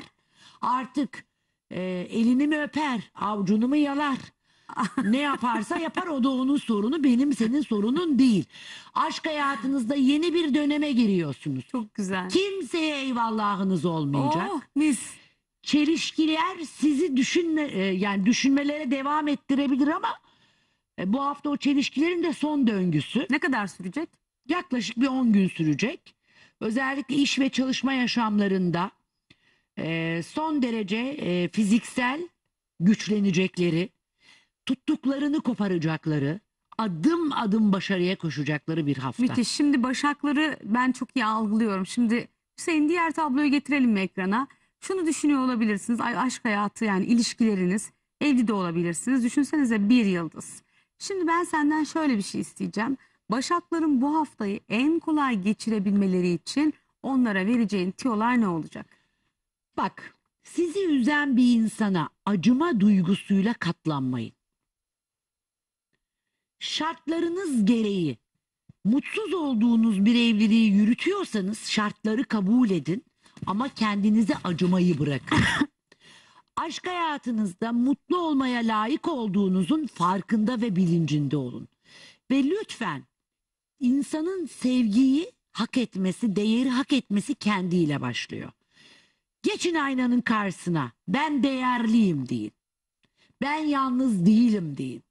artık e, elini mi öper, avcunu mu yalar? ne yaparsa yapar o da onun sorunu benim senin sorunun değil. Aşk hayatınızda yeni bir döneme giriyorsunuz. Çok güzel. Kimseye eyvallahınız olmayacak. Oh, mis. Çelişkiler sizi düşünme e, yani düşünmelere devam ettirebilir ama e, bu hafta o çelişkilerin de son döngüsü. Ne kadar sürecek? Yaklaşık bir 10 gün sürecek. Özellikle iş ve çalışma yaşamlarında ee, son derece e, fiziksel güçlenecekleri, tuttuklarını koparacakları, adım adım başarıya koşacakları bir hafta. Müthiş. Şimdi başakları ben çok iyi algılıyorum. Şimdi Hüseyin diğer tabloyu getirelim ekrana? Şunu düşünüyor olabilirsiniz. Ay aşk hayatı yani ilişkileriniz, evli de olabilirsiniz. Düşünsenize bir yıldız. Şimdi ben senden şöyle bir şey isteyeceğim. Başakların bu haftayı en kolay geçirebilmeleri için onlara vereceğin tiyolar ne olacak? Bak sizi üzen bir insana acıma duygusuyla katlanmayın. Şartlarınız gereği mutsuz olduğunuz bir evliliği yürütüyorsanız şartları kabul edin ama kendinize acımayı bırakın. Aşk hayatınızda mutlu olmaya layık olduğunuzun farkında ve bilincinde olun. Ve lütfen insanın sevgiyi hak etmesi, değeri hak etmesi kendiyle başlıyor. Geçin aynanın karşısına. Ben değerliyim deyin. Ben yalnız değilim deyin.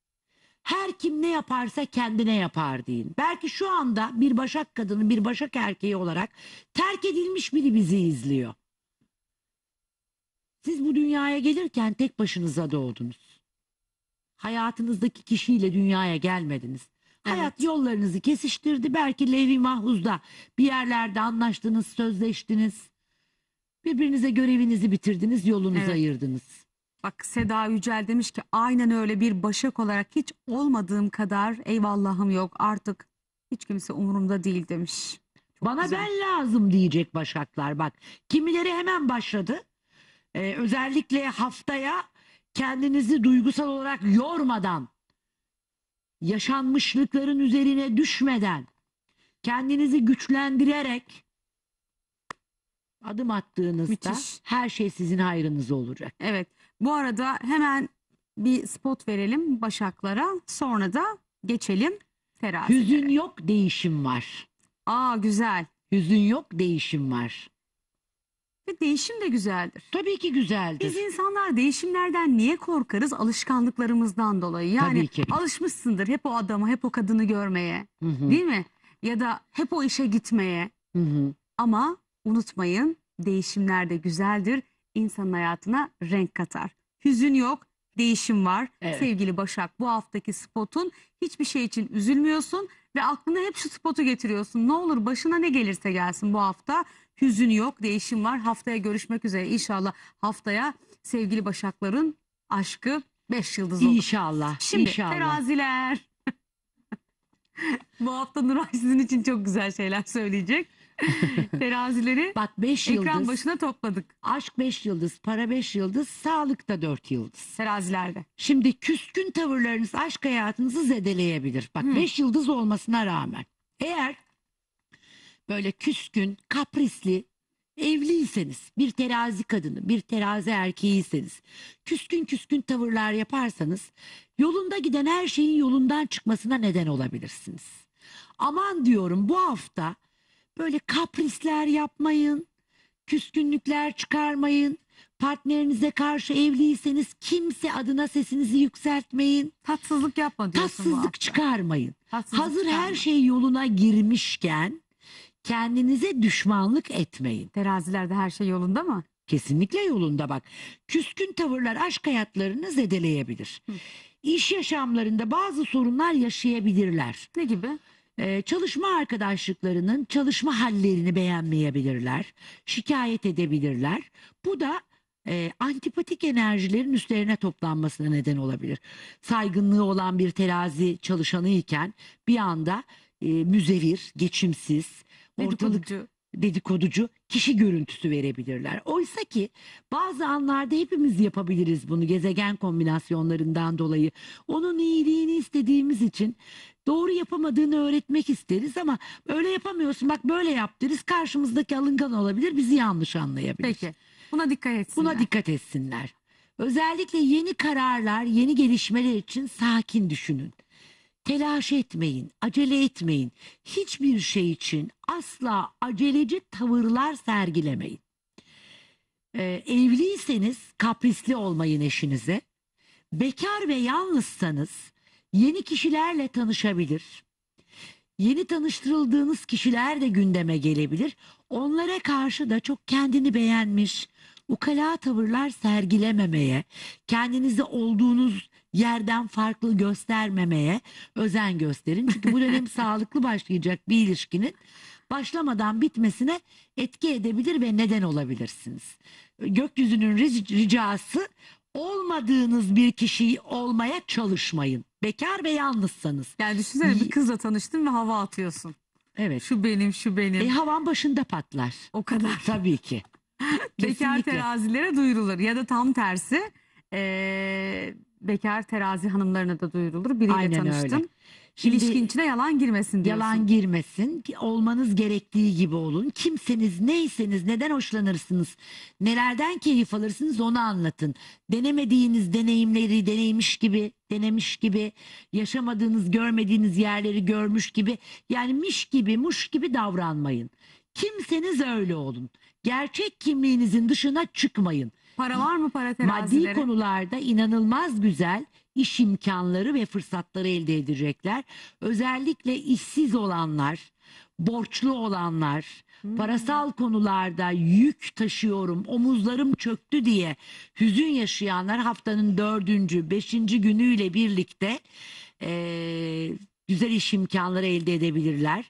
Her kim ne yaparsa kendine yapar deyin. Belki şu anda bir başak kadını, bir başak erkeği olarak terk edilmiş biri bizi izliyor. Siz bu dünyaya gelirken tek başınıza doğdunuz. Hayatınızdaki kişiyle dünyaya gelmediniz. Evet. Hayat yollarınızı kesiştirdi. Belki Levi Mahuz'da bir yerlerde anlaştınız, sözleştiniz. Birbirinize görevinizi bitirdiniz, yolunuzu Evet. ayırdınız. Bak Seda Yücel demiş ki aynen öyle bir başak olarak hiç olmadığım kadar eyvallahım yok artık hiç kimse umurumda değil demiş. Bana güzel. ben lazım diyecek başaklar bak. Kimileri hemen başladı. Ee, özellikle haftaya kendinizi duygusal olarak yormadan, yaşanmışlıkların üzerine düşmeden, kendinizi güçlendirerek adım attığınızda Müthiş. her şey sizin hayrınız olacak. Evet. Bu arada hemen bir spot verelim Başaklara. Sonra da geçelim terazilere. Hüzün yok değişim var. Aa güzel. Hüzün yok değişim var. Ve değişim de güzeldir. Tabii ki güzeldir. Biz insanlar değişimlerden niye korkarız? Alışkanlıklarımızdan dolayı. Yani Tabii ki. alışmışsındır hep o adamı, hep o kadını görmeye. Hı hı. Değil mi? Ya da hep o işe gitmeye. Hı hı. Ama Unutmayın değişimler de güzeldir. İnsanın hayatına renk katar. Hüzün yok, değişim var. Evet. Sevgili Başak bu haftaki spotun hiçbir şey için üzülmüyorsun ve aklına hep şu spotu getiriyorsun. Ne olur başına ne gelirse gelsin bu hafta hüzün yok, değişim var. Haftaya görüşmek üzere inşallah. Haftaya sevgili Başakların aşkı 5 yıldız olur. İnşallah. Şimdi inşallah. teraziler. bu hafta Nuray sizin için çok güzel şeyler söyleyecek. terazileri Bak 5 yıldız. ekran başına topladık Aşk 5 yıldız, para 5 yıldız, sağlık da 4 yıldız. terazilerde. Şimdi küskün tavırlarınız aşk hayatınızı zedeleyebilir. Bak 5 yıldız olmasına rağmen. Eğer böyle küskün, kaprisli, evliyseniz, bir terazi kadını, bir terazi erkeğiyseniz, küskün küskün tavırlar yaparsanız, yolunda giden her şeyin yolundan çıkmasına neden olabilirsiniz. Aman diyorum bu hafta Böyle kaprisler yapmayın. Küskünlükler çıkarmayın. Partnerinize karşı evliyseniz kimse adına sesinizi yükseltmeyin. Tatsızlık yapma diyorsun. Tatsızlık çıkarmayın. Tatsızlık Hazır çıkarma. her şey yoluna girmişken kendinize düşmanlık etmeyin. Terazilerde her şey yolunda mı? Kesinlikle yolunda bak. Küskün tavırlar aşk hayatlarını zedeleyebilir. Hı. İş yaşamlarında bazı sorunlar yaşayabilirler. Ne gibi? Ee, çalışma arkadaşlıklarının çalışma hallerini beğenmeyebilirler, şikayet edebilirler. Bu da e, antipatik enerjilerin üstlerine toplanmasına neden olabilir. Saygınlığı olan bir terazi çalışanı iken bir anda e, müzevir, geçimsiz, ortalık dedikoducu. dedikoducu kişi görüntüsü verebilirler. Oysa ki bazı anlarda hepimiz yapabiliriz bunu gezegen kombinasyonlarından dolayı. Onun iyiliğini istediğimiz için Doğru yapamadığını öğretmek isteriz ama öyle yapamıyorsun bak böyle yap deriz. Karşımızdaki alıngan olabilir bizi yanlış anlayabilir. Peki buna dikkat etsinler. Buna dikkat etsinler. Özellikle yeni kararlar, yeni gelişmeler için sakin düşünün. Telaş etmeyin, acele etmeyin. Hiçbir şey için asla aceleci tavırlar sergilemeyin. Ee, evliyseniz kaprisli olmayın eşinize. Bekar ve yalnızsanız yeni kişilerle tanışabilir. Yeni tanıştırıldığınız kişiler de gündeme gelebilir. Onlara karşı da çok kendini beğenmiş, ukala tavırlar sergilememeye, kendinizi olduğunuz yerden farklı göstermemeye özen gösterin. Çünkü bu dönem sağlıklı başlayacak bir ilişkinin başlamadan bitmesine etki edebilir ve neden olabilirsiniz. Gökyüzünün ricası olmadığınız bir kişiyi olmaya çalışmayın. Bekar ve yalnızsanız. Yani düşünsene bir kızla tanıştın ve hava atıyorsun. Evet. Şu benim, şu benim. E havan başında patlar. O kadar. Tabii ki. Bekar terazilere duyurulur. Ya da tam tersi. ee, bekar terazi hanımlarına da duyurulur. Biriyle Aynen öyle. Şimdi, İlişkin içine yalan girmesin diyorsun. Yalan girmesin. Olmanız gerektiği gibi olun. Kimseniz, neyseniz, neden hoşlanırsınız, nelerden keyif alırsınız onu anlatın. Denemediğiniz deneyimleri deneymiş gibi, denemiş gibi, yaşamadığınız, görmediğiniz yerleri görmüş gibi, yani miş gibi, muş gibi davranmayın. Kimseniz öyle olun. Gerçek kimliğinizin dışına çıkmayın. Para var mı para terazileri? Maddi konularda inanılmaz güzel iş imkanları ve fırsatları elde edecekler. Özellikle işsiz olanlar, borçlu olanlar, hmm. parasal konularda yük taşıyorum, omuzlarım çöktü diye hüzün yaşayanlar haftanın dördüncü, beşinci günüyle birlikte e, güzel iş imkanları elde edebilirler.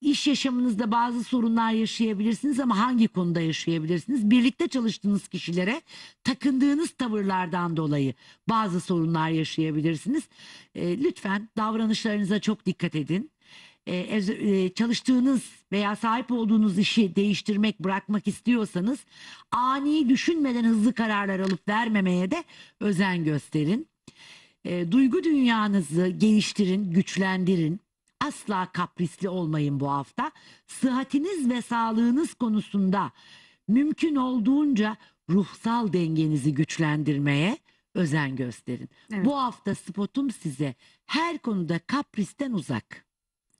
İş yaşamınızda bazı sorunlar yaşayabilirsiniz ama hangi konuda yaşayabilirsiniz? Birlikte çalıştığınız kişilere takındığınız tavırlardan dolayı bazı sorunlar yaşayabilirsiniz. E, lütfen davranışlarınıza çok dikkat edin. E, e, çalıştığınız veya sahip olduğunuz işi değiştirmek, bırakmak istiyorsanız ani düşünmeden hızlı kararlar alıp vermemeye de özen gösterin. E, duygu dünyanızı geliştirin, güçlendirin asla kaprisli olmayın bu hafta. Sıhhatiniz ve sağlığınız konusunda mümkün olduğunca ruhsal dengenizi güçlendirmeye özen gösterin. Evet. Bu hafta spotum size her konuda kapristen uzak.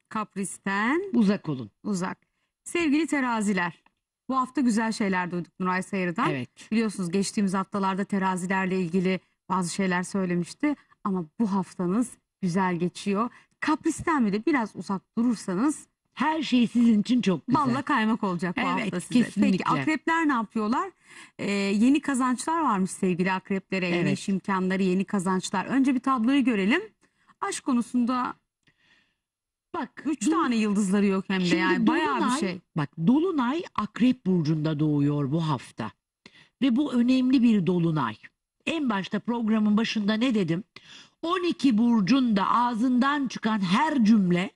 Kapristen uzak olun. Uzak. Sevgili teraziler, bu hafta güzel şeyler duyduk Nuray Sayır'dan. Evet. Biliyorsunuz geçtiğimiz haftalarda terazilerle ilgili bazı şeyler söylemişti ama bu haftanız güzel geçiyor kapristen bile biraz uzak durursanız Her şey sizin için çok güzel. balla kaymak olacak bu Evet, hafta size. kesinlikle. Peki akrepler ne yapıyorlar? Ee, yeni kazançlar varmış sevgili akreplere. Yeni iş imkanları, yeni kazançlar. Önce bir tabloyu görelim. Aşk konusunda Bak. üç tane yıldızları yok hem de Şimdi yani bayağı bir şey. Bak Dolunay Akrep Burcu'nda doğuyor bu hafta. Ve bu önemli bir Dolunay. En başta programın başında ne dedim? 12 burcun da ağzından çıkan her cümle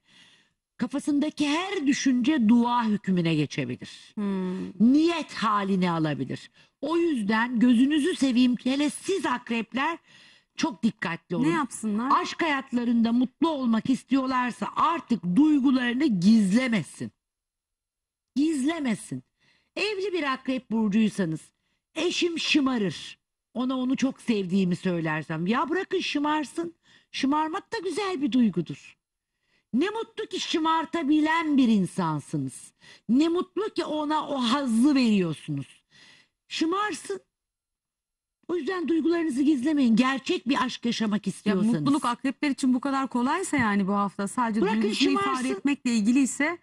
kafasındaki her düşünce dua hükmüne geçebilir. Hmm. Niyet halini alabilir. O yüzden gözünüzü seveyim hele siz akrepler çok dikkatli olun. Ne yapsınlar? Aşk hayatlarında mutlu olmak istiyorlarsa artık duygularını gizlemesin. Gizlemesin. Evli bir akrep burcuysanız eşim şımarır ona onu çok sevdiğimi söylersem. Ya bırakın şımarsın. Şımarmak da güzel bir duygudur. Ne mutlu ki şımartabilen bir insansınız. Ne mutlu ki ona o hazzı veriyorsunuz. Şımarsın. O yüzden duygularınızı gizlemeyin. Gerçek bir aşk yaşamak Ya mutluluk akrepler için bu kadar kolaysa yani bu hafta sadece Bırakın ifade etmekle ilgili ise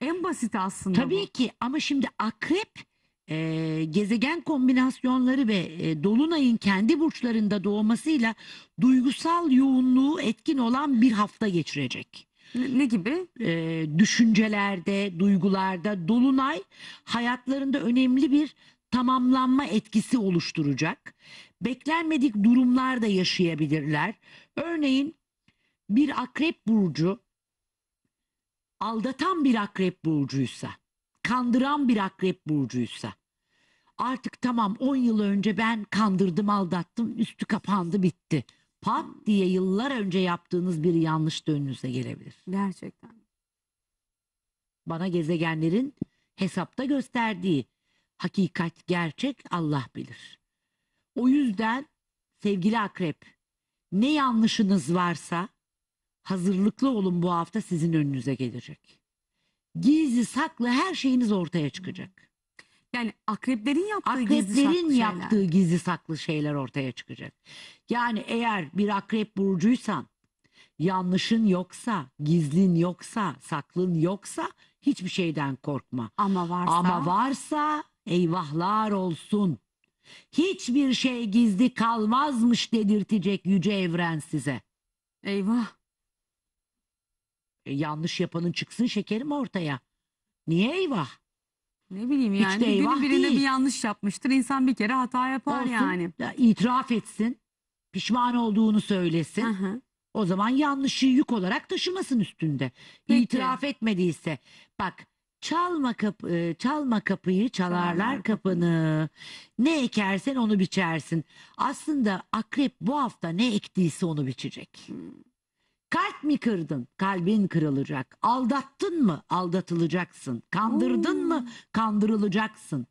en basit aslında bu. Tabii ki ama şimdi akrep e, gezegen kombinasyonları ve e, Dolunay'ın kendi burçlarında doğmasıyla duygusal yoğunluğu etkin olan bir hafta geçirecek. Ne, gibi? E, düşüncelerde, duygularda Dolunay hayatlarında önemli bir tamamlanma etkisi oluşturacak. Beklenmedik durumlar da yaşayabilirler. Örneğin bir akrep burcu aldatan bir akrep burcuysa, kandıran bir akrep burcuysa Artık tamam 10 yıl önce ben kandırdım aldattım üstü kapandı bitti. Pat diye yıllar önce yaptığınız bir yanlış da önünüze gelebilir. Gerçekten. Bana gezegenlerin hesapta gösterdiği hakikat gerçek Allah bilir. O yüzden sevgili akrep ne yanlışınız varsa hazırlıklı olun bu hafta sizin önünüze gelecek. Gizli saklı her şeyiniz ortaya çıkacak. Yani akreplerin yaptığı akreplerin gizli saklı yaptığı şeyler. gizli saklı şeyler ortaya çıkacak. Yani eğer bir akrep burcuysan, yanlışın yoksa, gizlin yoksa, saklın yoksa hiçbir şeyden korkma. Ama varsa Ama varsa eyvahlar olsun. Hiçbir şey gizli kalmazmış dedirtecek yüce evren size. eyvah. E, yanlış yapanın çıksın şekerim ortaya. Niye eyvah? Ne bileyim yani Hiç de günün birinde değil. bir yanlış yapmıştır. İnsan bir kere hata yapar Olsun, yani. ya itiraf etsin. Pişman olduğunu söylesin. Hı hı. O zaman yanlışı yük olarak taşımasın üstünde. Peki. İtiraf etmediyse. Bak çalma kapı e, çalma kapıyı çalarlar Çalarlar kapını. Ne ekersen onu biçersin. Aslında akrep bu hafta ne ektiyse onu biçecek. Hmm. Kalp mi kırdın? Kalbin kırılacak. Aldattın mı? Aldatılacaksın. Kandırdın Oo. mı? Hmm. Kandırılacaksın.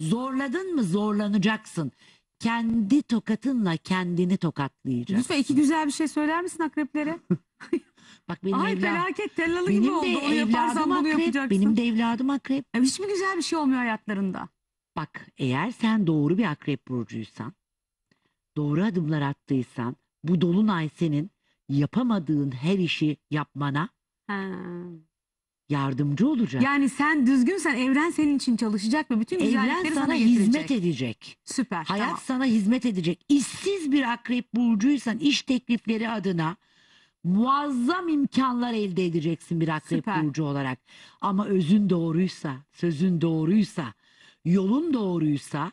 Zorladın mı? Zorlanacaksın. Kendi tokatınla kendini tokatlayacaksın. Lütfen iki güzel bir şey söyler misin akreplere? Bak benim Ay evla... felaket tellalı benim gibi oldu. De Onu yaparsan bunu akrep, yapacaksın. Benim de evladım akrep. Ya hiç mi güzel bir şey olmuyor hayatlarında? Bak eğer sen doğru bir akrep burcuysan, doğru adımlar attıysan, bu dolunay senin yapamadığın her işi yapmana Ha. yardımcı olacak. Yani sen düzgünsen evren senin için çalışacak ve bütün güzellikleri Evren sana, sana hizmet edecek. Süper. Hayat tamam. sana hizmet edecek. İşsiz bir akrep burcuysan iş teklifleri adına muazzam imkanlar elde edeceksin bir akrep Süper. burcu olarak. Ama özün doğruysa, sözün doğruysa, yolun doğruysa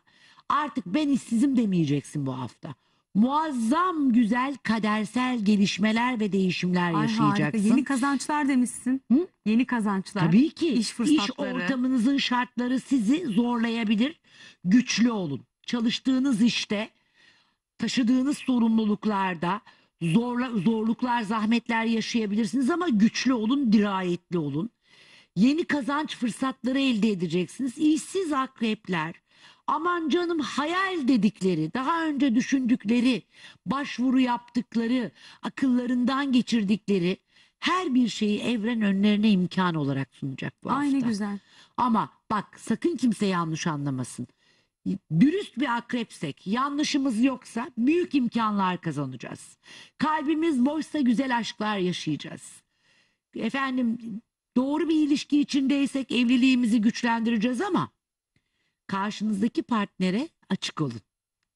artık ben işsizim demeyeceksin bu hafta muazzam güzel kadersel gelişmeler ve değişimler Ay yaşayacaksın. Harika. Yeni kazançlar demişsin. Hı? Yeni kazançlar. Tabii ki. İş fırsatları. İş ortamınızın şartları sizi zorlayabilir. Güçlü olun. Çalıştığınız işte, taşıdığınız sorumluluklarda zorla, zorluklar, zahmetler yaşayabilirsiniz ama güçlü olun, dirayetli olun. Yeni kazanç fırsatları elde edeceksiniz. İşsiz akrepler, aman canım hayal dedikleri, daha önce düşündükleri, başvuru yaptıkları, akıllarından geçirdikleri her bir şeyi evren önlerine imkan olarak sunacak bu Aynı güzel. Ama bak sakın kimse yanlış anlamasın. Dürüst bir akrepsek, yanlışımız yoksa büyük imkanlar kazanacağız. Kalbimiz boşsa güzel aşklar yaşayacağız. Efendim doğru bir ilişki içindeysek evliliğimizi güçlendireceğiz ama Karşınızdaki partnere açık olun.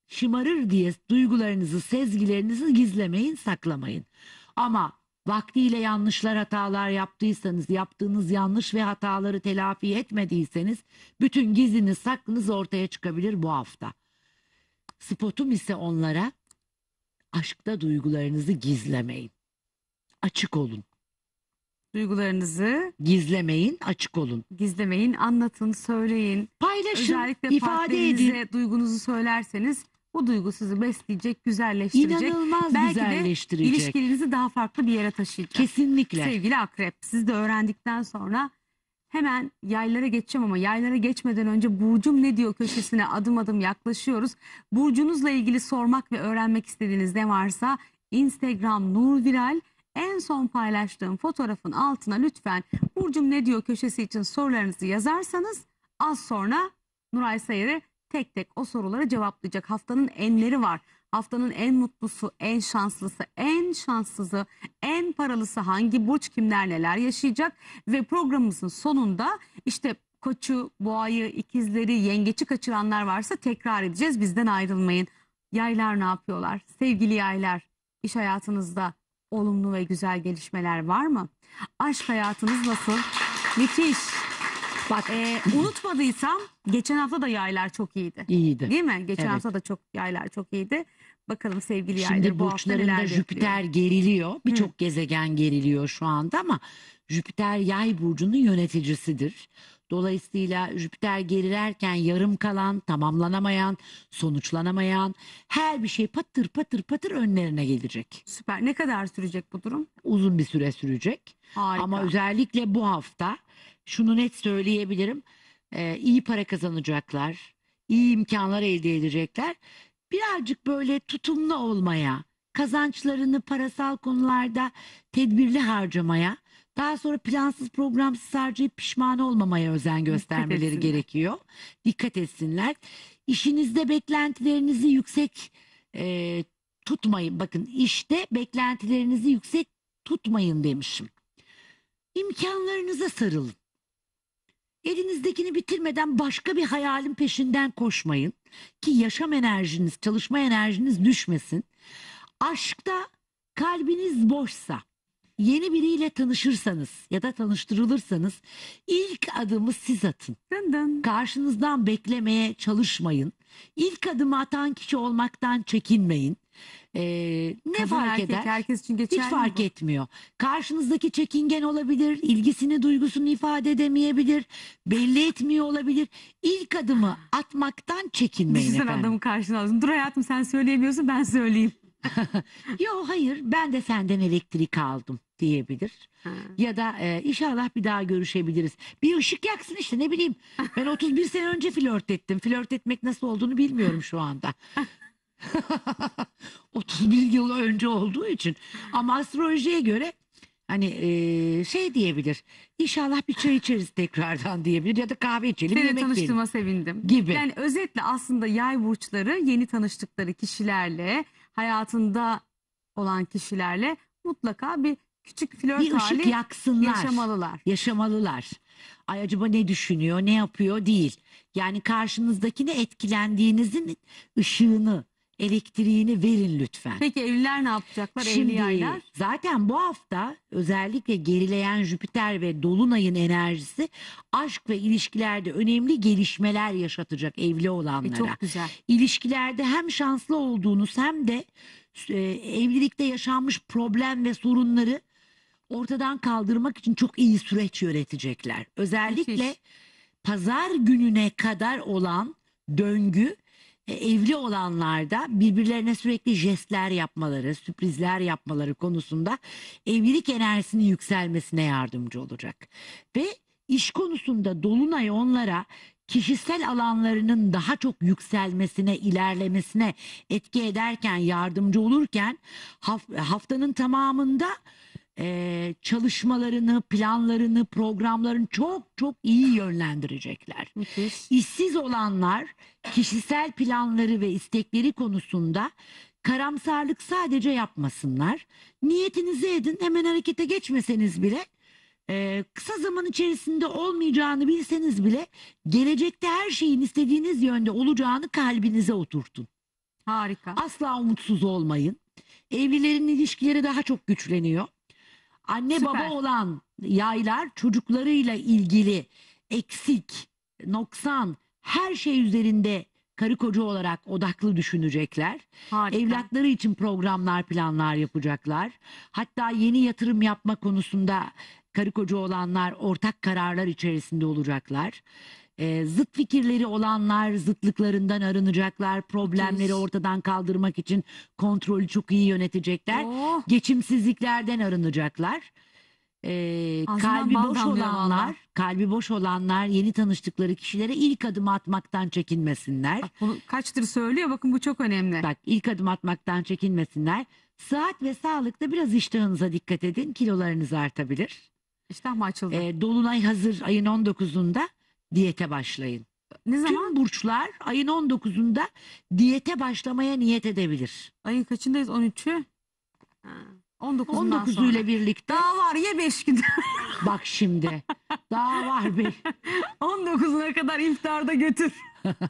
Şımarır diye duygularınızı, sezgilerinizi gizlemeyin, saklamayın. Ama vaktiyle yanlışlar, hatalar yaptıysanız, yaptığınız yanlış ve hataları telafi etmediyseniz bütün giziniz, saklınız ortaya çıkabilir bu hafta. Spotum ise onlara aşkta duygularınızı gizlemeyin. Açık olun. Duygularınızı Gizlemeyin, açık olun. gizlemeyin, anlatın, söyleyin. Paylaşın, Özellikle ifade edin. duygunuzu söylerseniz bu duygu sizi besleyecek, güzelleştirecek. İnanılmaz Belki de güzelleştirecek. ilişkilerinizi daha farklı bir yere taşıyacak. Kesinlikle. Sevgili akrep siz de öğrendikten sonra hemen yaylara geçeceğim ama yaylara geçmeden önce Burcum ne diyor köşesine adım adım yaklaşıyoruz. Burcunuzla ilgili sormak ve öğrenmek istediğiniz ne varsa Instagram Nur Viral en son paylaştığım fotoğrafın altına lütfen Burcum ne diyor köşesi için sorularınızı yazarsanız az sonra Nuray Sayırı tek tek o sorulara cevaplayacak. Haftanın enleri var. Haftanın en mutlusu, en şanslısı, en şanssızı, en paralısı hangi burç kimler neler yaşayacak ve programımızın sonunda işte koçu, boğayı, ikizleri, yengeci kaçıranlar varsa tekrar edeceğiz. Bizden ayrılmayın. Yaylar ne yapıyorlar? Sevgili yaylar, iş hayatınızda, olumlu ve güzel gelişmeler var mı? Aşk hayatınız nasıl? Müthiş. Bak e, unutmadıysam geçen hafta da yaylar çok iyiydi. İyiydi. Değil mi? Geçen evet. hafta da çok yaylar çok iyiydi. Bakalım sevgili yaylar Şimdi bu hafta neler Jüpiter geriliyor. Birçok gezegen geriliyor şu anda ama Jüpiter yay burcunun yöneticisidir. Dolayısıyla Jüpiter gerilerken yarım kalan, tamamlanamayan, sonuçlanamayan her bir şey patır patır patır önlerine gelecek. Süper. Ne kadar sürecek bu durum? Uzun bir süre sürecek. Harika. Ama özellikle bu hafta şunu net söyleyebilirim. Ee, iyi para kazanacaklar, iyi imkanlar elde edecekler. Birazcık böyle tutumlu olmaya, kazançlarını parasal konularda tedbirli harcamaya daha sonra plansız programsız harcayıp pişman olmamaya özen göstermeleri Dikkat gerekiyor. Dikkat etsinler. İşinizde beklentilerinizi yüksek e, tutmayın. Bakın işte beklentilerinizi yüksek tutmayın demişim. İmkanlarınıza sarılın. Elinizdekini bitirmeden başka bir hayalin peşinden koşmayın ki yaşam enerjiniz, çalışma enerjiniz düşmesin. Aşkta kalbiniz boşsa, yeni biriyle tanışırsanız ya da tanıştırılırsanız ilk adımı siz atın. Dın dın. Karşınızdan beklemeye çalışmayın. İlk adımı atan kişi olmaktan çekinmeyin. Ee, ne Kadın fark erkek, eder? Herkes için geçerli Hiç fark bu. etmiyor. Karşınızdaki çekingen olabilir, ilgisini, duygusunu ifade edemeyebilir, belli etmiyor olabilir. İlk adımı atmaktan çekinmeyin Düşünsene efendim. adamın karşına alıyorsun. Dur hayatım sen söyleyemiyorsun ben söyleyeyim. Yo hayır ben de senden elektrik aldım diyebilir. Ha. Ya da e, inşallah bir daha görüşebiliriz. Bir ışık yaksın işte ne bileyim. Ben 31 sene önce flört ettim. Flört etmek nasıl olduğunu bilmiyorum şu anda. 31 yıl önce olduğu için. Ama astrolojiye göre hani e, şey diyebilir. İnşallah bir çay içeriz tekrardan diyebilir ya da kahve içelim Seni yemek tanıştığıma yiyelim. sevindim. Gibi. Yani özetle aslında yay burçları yeni tanıştıkları kişilerle hayatında olan kişilerle mutlaka bir küçük flört bir ışık hali yaksınlar. yaşamalılar. Yaşamalılar. Ay acaba ne düşünüyor, ne yapıyor değil. Yani karşınızdakini etkilendiğinizin ışığını elektriğini verin lütfen. Peki evliler ne yapacaklar? Şimdi, Evli Zaten bu hafta özellikle gerileyen Jüpiter ve Dolunay'ın enerjisi aşk ve ilişkilerde önemli gelişmeler yaşatacak evli e, olanlara. E, çok güzel. İlişkilerde hem şanslı olduğunuz hem de e, evlilikte yaşanmış problem ve sorunları ortadan kaldırmak için çok iyi süreç yönetecekler. Özellikle Müthiş. pazar gününe kadar olan döngü e, evli olanlarda birbirlerine sürekli jestler yapmaları, sürprizler yapmaları konusunda evlilik enerjisinin yükselmesine yardımcı olacak. Ve iş konusunda Dolunay onlara kişisel alanlarının daha çok yükselmesine, ilerlemesine etki ederken, yardımcı olurken haftanın tamamında e, çalışmalarını, planlarını, programlarını çok çok iyi yönlendirecekler. Müthiş. İşsiz olanlar kişisel planları ve istekleri konusunda karamsarlık sadece yapmasınlar. Niyetinizi edin hemen harekete geçmeseniz bile e, kısa zaman içerisinde olmayacağını bilseniz bile gelecekte her şeyin istediğiniz yönde olacağını kalbinize oturtun. Harika. Asla umutsuz olmayın. Evlilerin ilişkileri daha çok güçleniyor anne Süper. baba olan yaylar çocuklarıyla ilgili eksik, noksan her şey üzerinde karı koca olarak odaklı düşünecekler. Harika. Evlatları için programlar, planlar yapacaklar. Hatta yeni yatırım yapma konusunda karı koca olanlar ortak kararlar içerisinde olacaklar e, zıt fikirleri olanlar zıtlıklarından arınacaklar. Problemleri ortadan kaldırmak için kontrolü çok iyi yönetecekler. Oh. Geçimsizliklerden arınacaklar. E, kalbi boş olanlar, vallahi. kalbi boş olanlar yeni tanıştıkları kişilere ilk adım atmaktan çekinmesinler. Bak bunu kaçtır söylüyor bakın bu çok önemli. Bak ilk adım atmaktan çekinmesinler. Saat ve sağlıkta biraz iştahınıza dikkat edin. Kilolarınız artabilir. İştah mı açıldı? E, Dolunay hazır ayın 19'unda diyete başlayın. Ne zaman? Tüm burçlar ayın 19'unda diyete başlamaya niyet edebilir. Ayın kaçındayız? 13'ü? 19 19'u ile birlikte Daha var ya 5 gün. bak şimdi daha var bir 19'una kadar iftarda götür.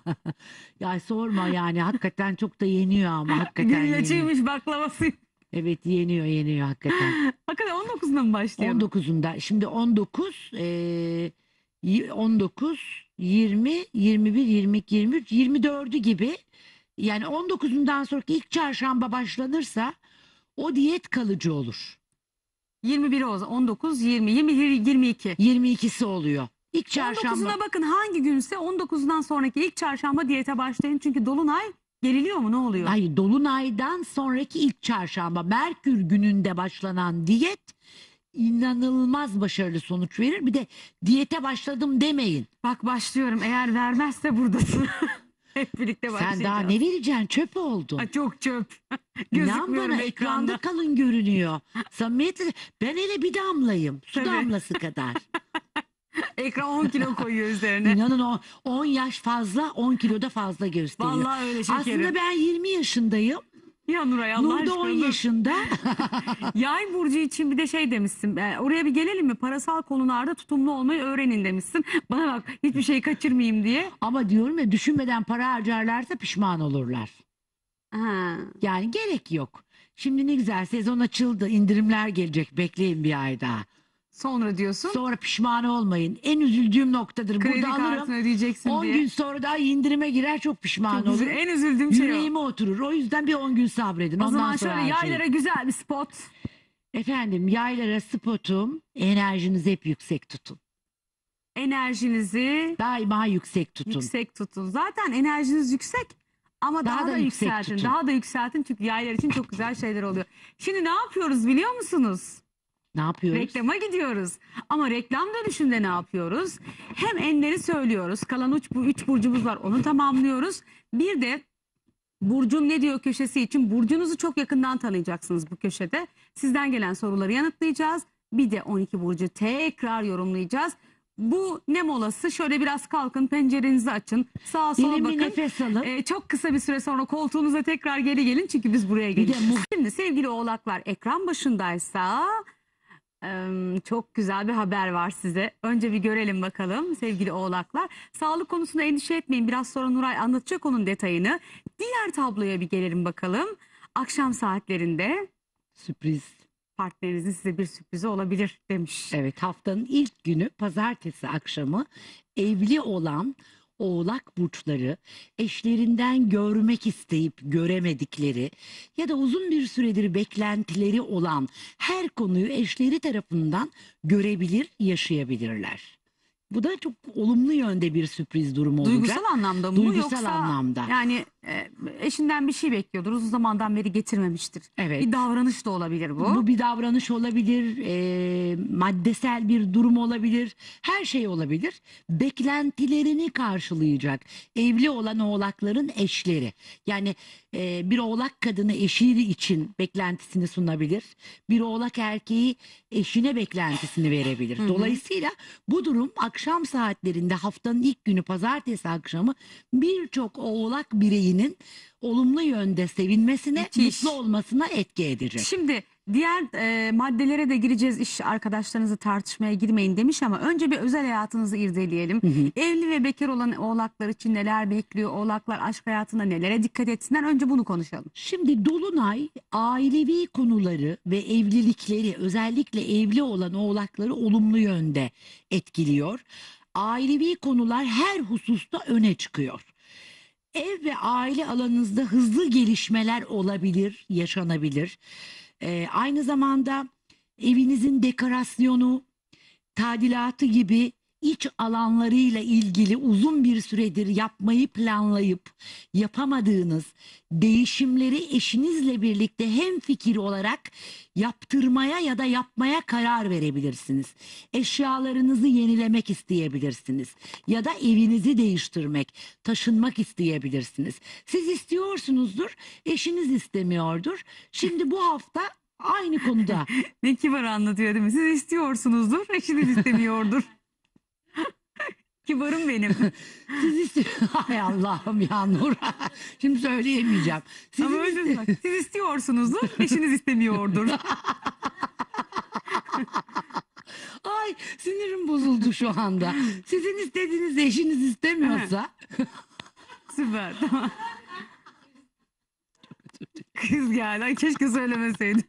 ya sorma yani hakikaten çok da yeniyor ama hakikaten yeniyor. baklavası. Evet yeniyor yeniyor hakikaten. Hakikaten 19'una mı başlıyor? 19'unda şimdi 19 eee 19, 20, 21, 22, 23, 24'ü gibi yani 19'undan sonraki ilk çarşamba başlanırsa o diyet kalıcı olur. 21 o 19, 20, 20, 22. 22'si oluyor. İlk çarşamba. 19'una bakın hangi günse 19'dan sonraki ilk çarşamba diyete başlayın. Çünkü Dolunay geriliyor mu ne oluyor? Hayır Dolunay'dan sonraki ilk çarşamba Merkür gününde başlanan diyet inanılmaz başarılı sonuç verir. Bir de diyete başladım demeyin. Bak başlıyorum eğer vermezse buradasın. Hep birlikte başlayacağız. Sen daha ne vereceksin? Çöp oldun. Ha, çok çöp. İnan Gözükmüyorum bana ekranda. ekranda kalın görünüyor. Samimiyetle ben hele bir damlayım. Su Tabii. damlası kadar. Ekran 10 kilo koyuyor üzerine. İnanın 10 yaş fazla 10 kilo da fazla gösteriyor. Vallahi öyle şekerim. Aslında ben 20 yaşındayım. Ya Nuray Allah Nur da 10 yaşında. Yay burcu için bir de şey demişsin. E, oraya bir gelelim mi? Parasal konularda tutumlu olmayı öğrenin demişsin. Bana bak hiçbir şey kaçırmayayım diye. Ama diyorum ya düşünmeden para harcarlarsa pişman olurlar. Ha. Yani gerek yok. Şimdi ne güzel sezon açıldı. indirimler gelecek. Bekleyin bir ay daha. Sonra diyorsun. Sonra pişman olmayın. En üzüldüğüm noktadır. Kredi Burada kartını ödeyeceksin 10 diye. gün sonra daha indirime girer çok pişman Çok olur. En üzüldüğüm şey o. oturur. O yüzden bir 10 gün sabredin. O Ondan zaman sonra şöyle her şey. yaylara güzel bir spot. Efendim yaylara spotum enerjinizi hep yüksek tutun. Enerjinizi Daima yüksek tutun. yüksek tutun. Zaten enerjiniz yüksek ama daha, Daha da, da yükseltin. tutun. Daha da yükseltin çünkü yaylar için çok güzel şeyler oluyor. Şimdi ne yapıyoruz biliyor musunuz? Ne yapıyoruz? Reklama gidiyoruz. Ama reklam dönüşünde ne yapıyoruz? Hem enleri söylüyoruz. Kalan üç, bu üç burcumuz var. Onu tamamlıyoruz. Bir de Burcum ne diyor köşesi için burcunuzu çok yakından tanıyacaksınız bu köşede. Sizden gelen soruları yanıtlayacağız. Bir de 12 burcu tekrar yorumlayacağız. Bu ne molası? Şöyle biraz kalkın, pencerenizi açın, Sağ sola Derin bakın. nefes alın. Ee, çok kısa bir süre sonra koltuğunuza tekrar geri gelin çünkü biz buraya geliyoruz. Şimdi sevgili oğlaklar ekran başındaysa çok güzel bir haber var size. Önce bir görelim bakalım sevgili oğlaklar. Sağlık konusunda endişe etmeyin. Biraz sonra Nuray anlatacak onun detayını. Diğer tabloya bir gelelim bakalım. Akşam saatlerinde Sürpriz. partnerinizin size bir sürprizi olabilir demiş. Evet haftanın ilk günü pazartesi akşamı evli olan oğlak burçları eşlerinden görmek isteyip göremedikleri ya da uzun bir süredir beklentileri olan her konuyu eşleri tarafından görebilir, yaşayabilirler. Bu da çok olumlu yönde bir sürpriz durum olacak. Duygusal anlamda mı Duygusal yoksa anlamda. yani eşinden bir şey bekliyordur. Uzun zamandan beri getirmemiştir. Evet. Bir davranış da olabilir bu. Bu bir davranış olabilir, e, maddesel bir durum olabilir, her şey olabilir. Beklentilerini karşılayacak evli olan oğlakların eşleri. Yani e, bir oğlak kadını eşi için beklentisini sunabilir. Bir oğlak erkeği eşine beklentisini verebilir. Dolayısıyla bu durum akşam saatlerinde haftanın ilk günü pazartesi akşamı birçok oğlak bireyi kişinin olumlu yönde sevinmesine, Müthiş. mutlu olmasına etki edecek. Şimdi diğer e, maddelere de gireceğiz. İş arkadaşlarınızı tartışmaya girmeyin demiş ama önce bir özel hayatınızı irdeleyelim. Hı hı. Evli ve bekar olan oğlaklar için neler bekliyor? Oğlaklar aşk hayatında nelere dikkat etsinler? Önce bunu konuşalım. Şimdi dolunay ailevi konuları ve evlilikleri özellikle evli olan oğlakları olumlu yönde etkiliyor. Ailevi konular her hususta öne çıkıyor ev ve aile alanınızda hızlı gelişmeler olabilir, yaşanabilir. Ee, aynı zamanda evinizin dekorasyonu, tadilatı gibi iç alanlarıyla ilgili uzun bir süredir yapmayı planlayıp yapamadığınız değişimleri eşinizle birlikte hem fikir olarak yaptırmaya ya da yapmaya karar verebilirsiniz. Eşyalarınızı yenilemek isteyebilirsiniz ya da evinizi değiştirmek, taşınmak isteyebilirsiniz. Siz istiyorsunuzdur, eşiniz istemiyordur. Şimdi bu hafta aynı konuda. ne kibar anlatıyor değil mi? Siz istiyorsunuzdur, eşiniz istemiyordur. Kibarım benim. Siz istiyorsunuz. Hay Allah'ım ya Nur. Şimdi söyleyemeyeceğim. Siz Ama öyle mi? Siz istiyorsunuzdur, eşiniz istemiyordur. Ay sinirim bozuldu şu anda. Sizin istediğiniz eşiniz istemiyorsa. Süper. Tamam. Kız geldi. Ay keşke söylemeseydin.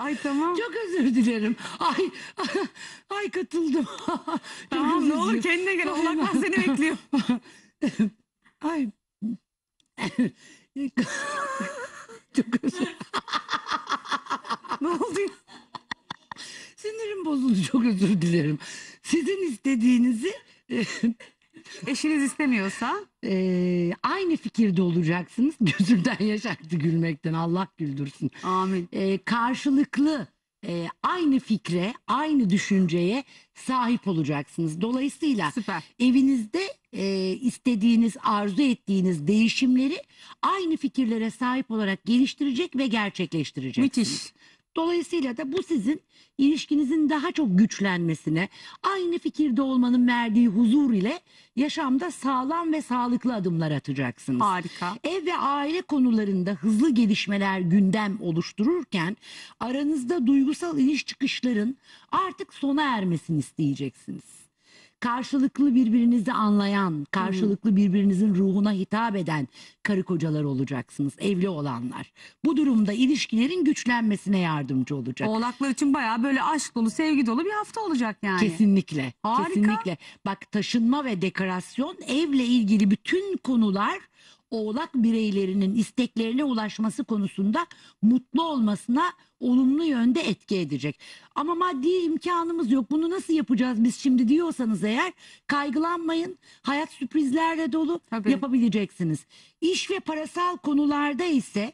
Ay tamam. Çok özür dilerim. Ay ay katıldım. tamam ne olur kendine gel. Oğlaklar seni bekliyor. ay. Çok özür Ne oldu? Sinirim bozuldu. Çok özür dilerim. Sizin istediğinizi Eşiniz istemiyorsa? Ee, aynı fikirde olacaksınız. Gözümden yaşaktı gülmekten. Allah güldürsün. Amin. Ee, karşılıklı e, aynı fikre, aynı düşünceye sahip olacaksınız. Dolayısıyla Süper. evinizde e, istediğiniz, arzu ettiğiniz değişimleri aynı fikirlere sahip olarak geliştirecek ve gerçekleştireceksiniz. Müthiş. Dolayısıyla da bu sizin ilişkinizin daha çok güçlenmesine, aynı fikirde olmanın verdiği huzur ile yaşamda sağlam ve sağlıklı adımlar atacaksınız. Harika. Ev ve aile konularında hızlı gelişmeler gündem oluştururken aranızda duygusal iniş çıkışların artık sona ermesini isteyeceksiniz karşılıklı birbirinizi anlayan, karşılıklı birbirinizin ruhuna hitap eden karı kocalar olacaksınız, evli olanlar. Bu durumda ilişkilerin güçlenmesine yardımcı olacak. Oğlaklar için baya böyle aşk dolu, sevgi dolu bir hafta olacak yani. Kesinlikle. Harika. Kesinlikle. Bak taşınma ve dekorasyon, evle ilgili bütün konular oğlak bireylerinin isteklerine ulaşması konusunda mutlu olmasına olumlu yönde etki edecek. Ama maddi imkanımız yok. Bunu nasıl yapacağız biz şimdi diyorsanız eğer kaygılanmayın. Hayat sürprizlerle dolu Tabii. yapabileceksiniz. İş ve parasal konularda ise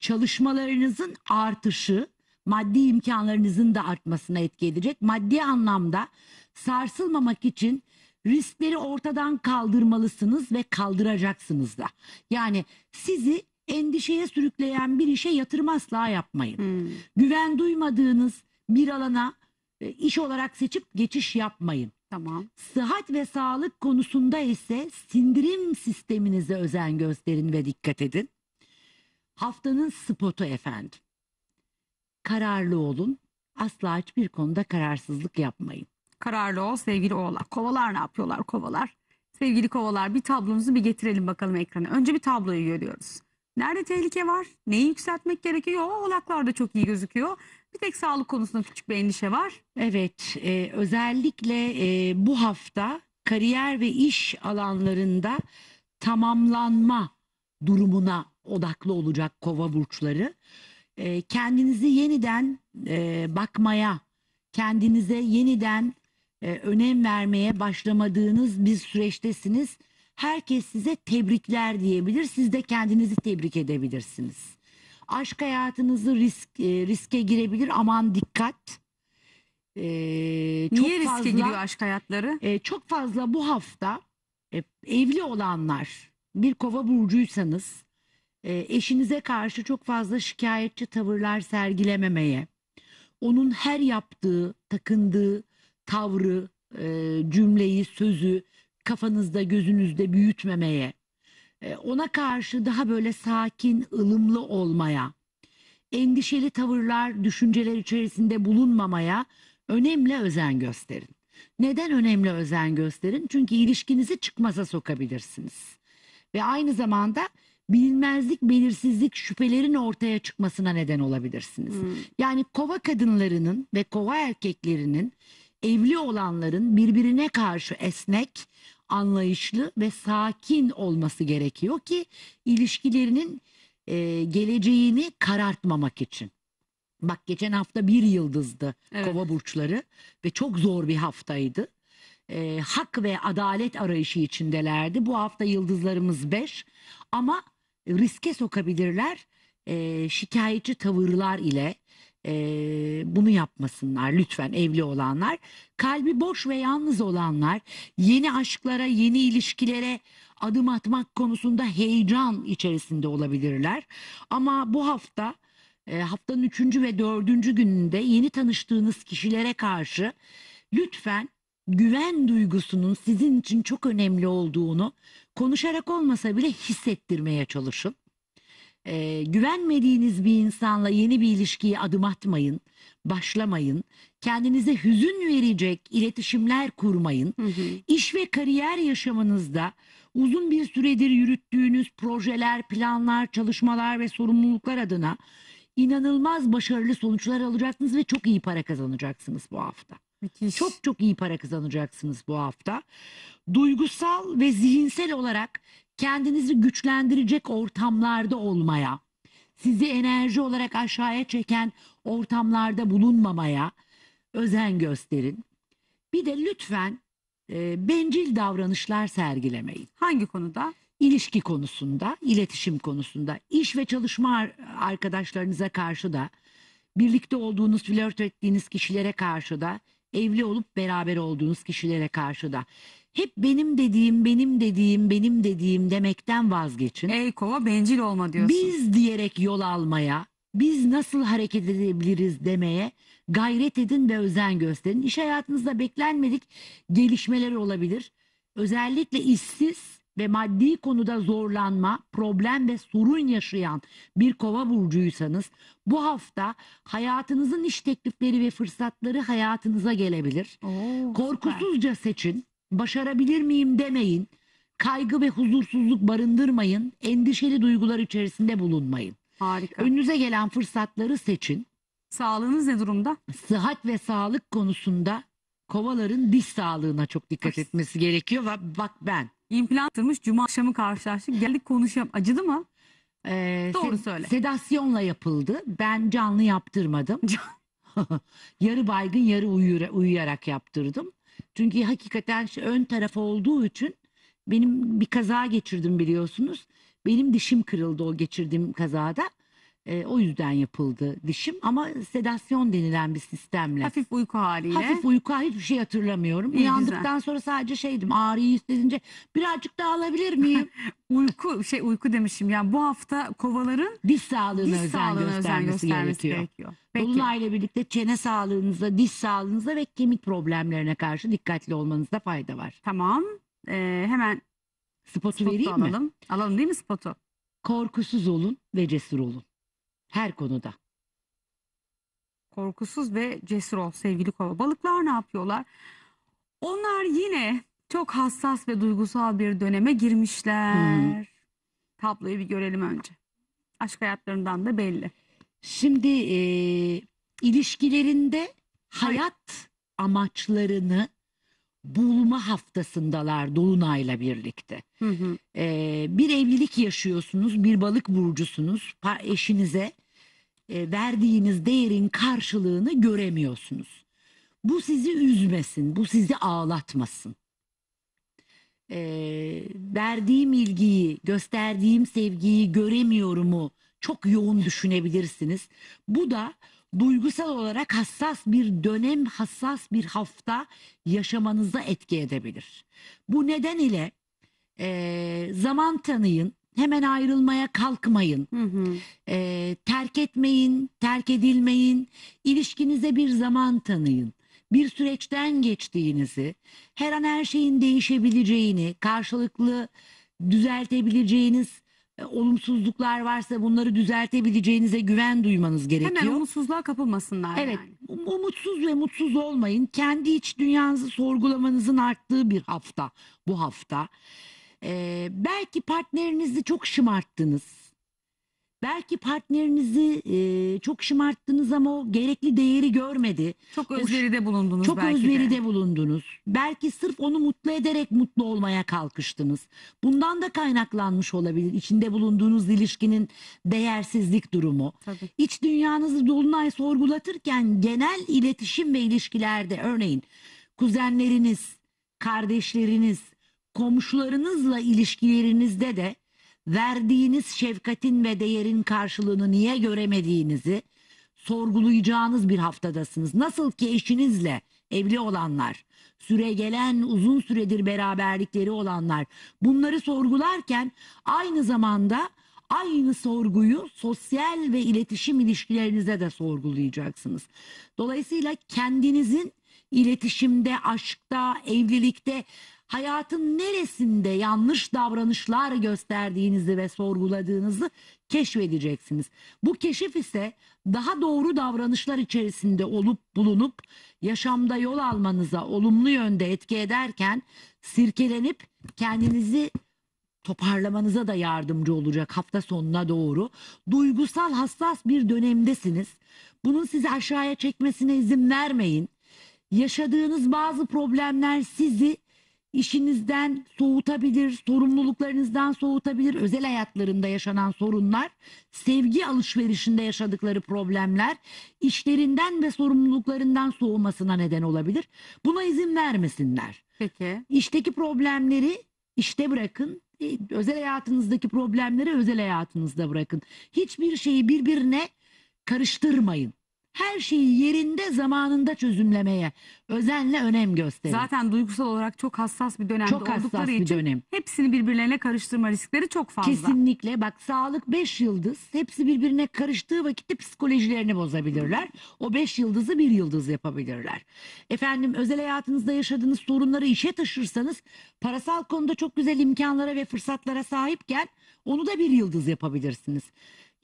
çalışmalarınızın artışı maddi imkanlarınızın da artmasına etki edecek. Maddi anlamda sarsılmamak için riskleri ortadan kaldırmalısınız ve kaldıracaksınız da. Yani sizi endişeye sürükleyen bir işe yatırım asla yapmayın. Hmm. Güven duymadığınız bir alana e, iş olarak seçip geçiş yapmayın. Tamam. Sıhhat ve sağlık konusunda ise sindirim sisteminize özen gösterin ve dikkat edin. Haftanın spotu efendim. Kararlı olun. Asla hiçbir konuda kararsızlık yapmayın. Kararlı ol sevgili oğlak. Kovalar ne yapıyorlar kovalar? Sevgili kovalar bir tablomuzu bir getirelim bakalım ekrana. Önce bir tabloyu görüyoruz. Nerede tehlike var? Neyi yükseltmek gerekiyor? Oğlaklar da çok iyi gözüküyor. Bir tek sağlık konusunda küçük bir endişe var. Evet, e, özellikle e, bu hafta kariyer ve iş alanlarında tamamlanma durumuna odaklı olacak kova burçları. E, kendinizi yeniden e, bakmaya, kendinize yeniden e, önem vermeye başlamadığınız bir süreçtesiniz. Herkes size tebrikler diyebilir. Siz de kendinizi tebrik edebilirsiniz. Aşk hayatınızı risk e, riske girebilir. Aman dikkat. E, çok Niye riske fazla, giriyor aşk hayatları? E, çok fazla bu hafta e, evli olanlar bir kova burcuysanız e, eşinize karşı çok fazla şikayetçi tavırlar sergilememeye, onun her yaptığı, takındığı tavrı, e, cümleyi, sözü kafanızda, gözünüzde büyütmemeye, e, ona karşı daha böyle sakin, ılımlı olmaya, endişeli tavırlar, düşünceler içerisinde bulunmamaya önemli özen gösterin. Neden önemli özen gösterin? Çünkü ilişkinizi çıkmaza sokabilirsiniz. Ve aynı zamanda bilinmezlik, belirsizlik, şüphelerin ortaya çıkmasına neden olabilirsiniz. Hmm. Yani kova kadınlarının ve kova erkeklerinin evli olanların birbirine karşı esnek, anlayışlı ve sakin olması gerekiyor ki ilişkilerinin e, geleceğini karartmamak için. Bak geçen hafta bir yıldızdı evet. kova burçları ve çok zor bir haftaydı. E, hak ve adalet arayışı içindelerdi. Bu hafta yıldızlarımız beş ama riske sokabilirler e, şikayetçi tavırlar ile e, bunu yapmasınlar lütfen evli olanlar. Kalbi boş ve yalnız olanlar yeni aşklara, yeni ilişkilere adım atmak konusunda heyecan içerisinde olabilirler. Ama bu hafta e, haftanın üçüncü ve dördüncü gününde yeni tanıştığınız kişilere karşı lütfen güven duygusunun sizin için çok önemli olduğunu konuşarak olmasa bile hissettirmeye çalışın. E, güvenmediğiniz bir insanla yeni bir ilişkiye adım atmayın, başlamayın. Kendinize hüzün verecek iletişimler kurmayın. Hı hı. İş ve kariyer yaşamınızda uzun bir süredir yürüttüğünüz projeler, planlar, çalışmalar ve sorumluluklar adına inanılmaz başarılı sonuçlar alacaksınız ve çok iyi para kazanacaksınız bu hafta. Müthiş. Çok çok iyi para kazanacaksınız bu hafta. Duygusal ve zihinsel olarak kendinizi güçlendirecek ortamlarda olmaya, sizi enerji olarak aşağıya çeken ortamlarda bulunmamaya özen gösterin. Bir de lütfen e, bencil davranışlar sergilemeyin. Hangi konuda? İlişki konusunda, iletişim konusunda, iş ve çalışma arkadaşlarınıza karşı da, birlikte olduğunuz, flört ettiğiniz kişilere karşı da, evli olup beraber olduğunuz kişilere karşı da. Hep benim dediğim, benim dediğim, benim dediğim demekten vazgeçin. Ey kova bencil olma diyorsun. Biz diyerek yol almaya, biz nasıl hareket edebiliriz demeye gayret edin ve özen gösterin. İş hayatınızda beklenmedik gelişmeler olabilir. Özellikle işsiz ve maddi konuda zorlanma, problem ve sorun yaşayan bir kova burcuysanız bu hafta hayatınızın iş teklifleri ve fırsatları hayatınıza gelebilir. Oo, Korkusuzca seçin. Başarabilir miyim demeyin. Kaygı ve huzursuzluk barındırmayın. Endişeli duygular içerisinde bulunmayın. Harika. Önünüze gelen fırsatları seçin. Sağlığınız ne durumda? Sıhhat ve sağlık konusunda kovaların diş sağlığına çok dikkat etmesi gerekiyor. Bak, bak ben. İmplant cuma akşamı karşılaştık. Geldik konuşalım. Acıdı mı? Ee, Doğru se- söyle. Sedasyonla yapıldı. Ben canlı yaptırmadım. yarı baygın yarı uyuyarak yaptırdım. Çünkü hakikaten ön tarafı olduğu için benim bir kaza geçirdim biliyorsunuz. Benim dişim kırıldı o geçirdiğim kazada. E, o yüzden yapıldı dişim ama sedasyon denilen bir sistemle. Hafif uyku haliyle. Hafif uyku hiçbir şey hatırlamıyorum. İyi, Uyandıktan güzel. sonra sadece şeydim ağrıyı hissedince birazcık daha alabilir miyim? uyku şey uyku demişim yani bu hafta kovaların diş sağlığına, diş özen, sağlığına göstermesi özen göstermesi gerekiyor. gerekiyor. Peki. Dolunayla birlikte çene sağlığınıza, diş sağlığınıza ve kemik problemlerine karşı dikkatli olmanızda fayda var. Tamam. Ee, hemen spotu, spotu vereyim alalım. mi? Alalım değil mi spotu? Korkusuz olun ve cesur olun. Her konuda. Korkusuz ve cesur ol sevgili kova. Balıklar ne yapıyorlar? Onlar yine çok hassas ve duygusal bir döneme girmişler. Hmm. Tabloyu bir görelim önce. Aşk hayatlarından da belli. Şimdi e, ilişkilerinde hayat Hayır. amaçlarını bulma haftasındalar Dolunay'la birlikte. Hı hı. Ee, bir evlilik yaşıyorsunuz, bir balık burcusunuz, eşinize e, verdiğiniz değerin karşılığını göremiyorsunuz. Bu sizi üzmesin, bu sizi ağlatmasın. Ee, verdiğim ilgiyi, gösterdiğim sevgiyi göremiyorumu çok yoğun düşünebilirsiniz. Bu da duygusal olarak hassas bir dönem, hassas bir hafta yaşamanıza etki edebilir. Bu neden ile e, zaman tanıyın, hemen ayrılmaya kalkmayın, hı hı. E, terk etmeyin, terk edilmeyin, ilişkinize bir zaman tanıyın bir süreçten geçtiğinizi, her an her şeyin değişebileceğini, karşılıklı düzeltebileceğiniz e, olumsuzluklar varsa bunları düzeltebileceğinize güven duymanız gerekiyor. Hemen umutsuzluğa kapılmasınlar Evet, yani. Um, umutsuz ve mutsuz olmayın. Kendi iç dünyanızı sorgulamanızın arttığı bir hafta bu hafta. Ee, belki partnerinizi çok şımarttınız. Belki partnerinizi e, çok şımarttınız ama o gerekli değeri görmedi. Çok özveri de bulundunuz çok belki de. bulundunuz. Belki sırf onu mutlu ederek mutlu olmaya kalkıştınız. Bundan da kaynaklanmış olabilir içinde bulunduğunuz ilişkinin değersizlik durumu. Tabii. İç dünyanızı dolunay sorgulatırken genel iletişim ve ilişkilerde örneğin kuzenleriniz, kardeşleriniz, komşularınızla ilişkilerinizde de verdiğiniz şefkatin ve değerin karşılığını niye göremediğinizi sorgulayacağınız bir haftadasınız. Nasıl ki eşinizle evli olanlar, süre gelen uzun süredir beraberlikleri olanlar bunları sorgularken aynı zamanda aynı sorguyu sosyal ve iletişim ilişkilerinize de sorgulayacaksınız. Dolayısıyla kendinizin iletişimde, aşkta, evlilikte hayatın neresinde yanlış davranışlar gösterdiğinizi ve sorguladığınızı keşfedeceksiniz. Bu keşif ise daha doğru davranışlar içerisinde olup bulunup yaşamda yol almanıza olumlu yönde etki ederken sirkelenip kendinizi toparlamanıza da yardımcı olacak hafta sonuna doğru. Duygusal hassas bir dönemdesiniz. Bunun sizi aşağıya çekmesine izin vermeyin. Yaşadığınız bazı problemler sizi işinizden soğutabilir, sorumluluklarınızdan soğutabilir, özel hayatlarında yaşanan sorunlar, sevgi alışverişinde yaşadıkları problemler, işlerinden ve sorumluluklarından soğumasına neden olabilir. Buna izin vermesinler. Peki. İşteki problemleri işte bırakın, e, özel hayatınızdaki problemleri özel hayatınızda bırakın. Hiçbir şeyi birbirine karıştırmayın her şeyi yerinde zamanında çözümlemeye özenle önem gösterin. Zaten duygusal olarak çok hassas bir dönemde çok hassas oldukları bir dönem. hepsini birbirlerine karıştırma riskleri çok fazla. Kesinlikle bak sağlık 5 yıldız hepsi birbirine karıştığı vakitte psikolojilerini bozabilirler. O 5 yıldızı bir yıldız yapabilirler. Efendim özel hayatınızda yaşadığınız sorunları işe taşırsanız parasal konuda çok güzel imkanlara ve fırsatlara sahipken onu da bir yıldız yapabilirsiniz.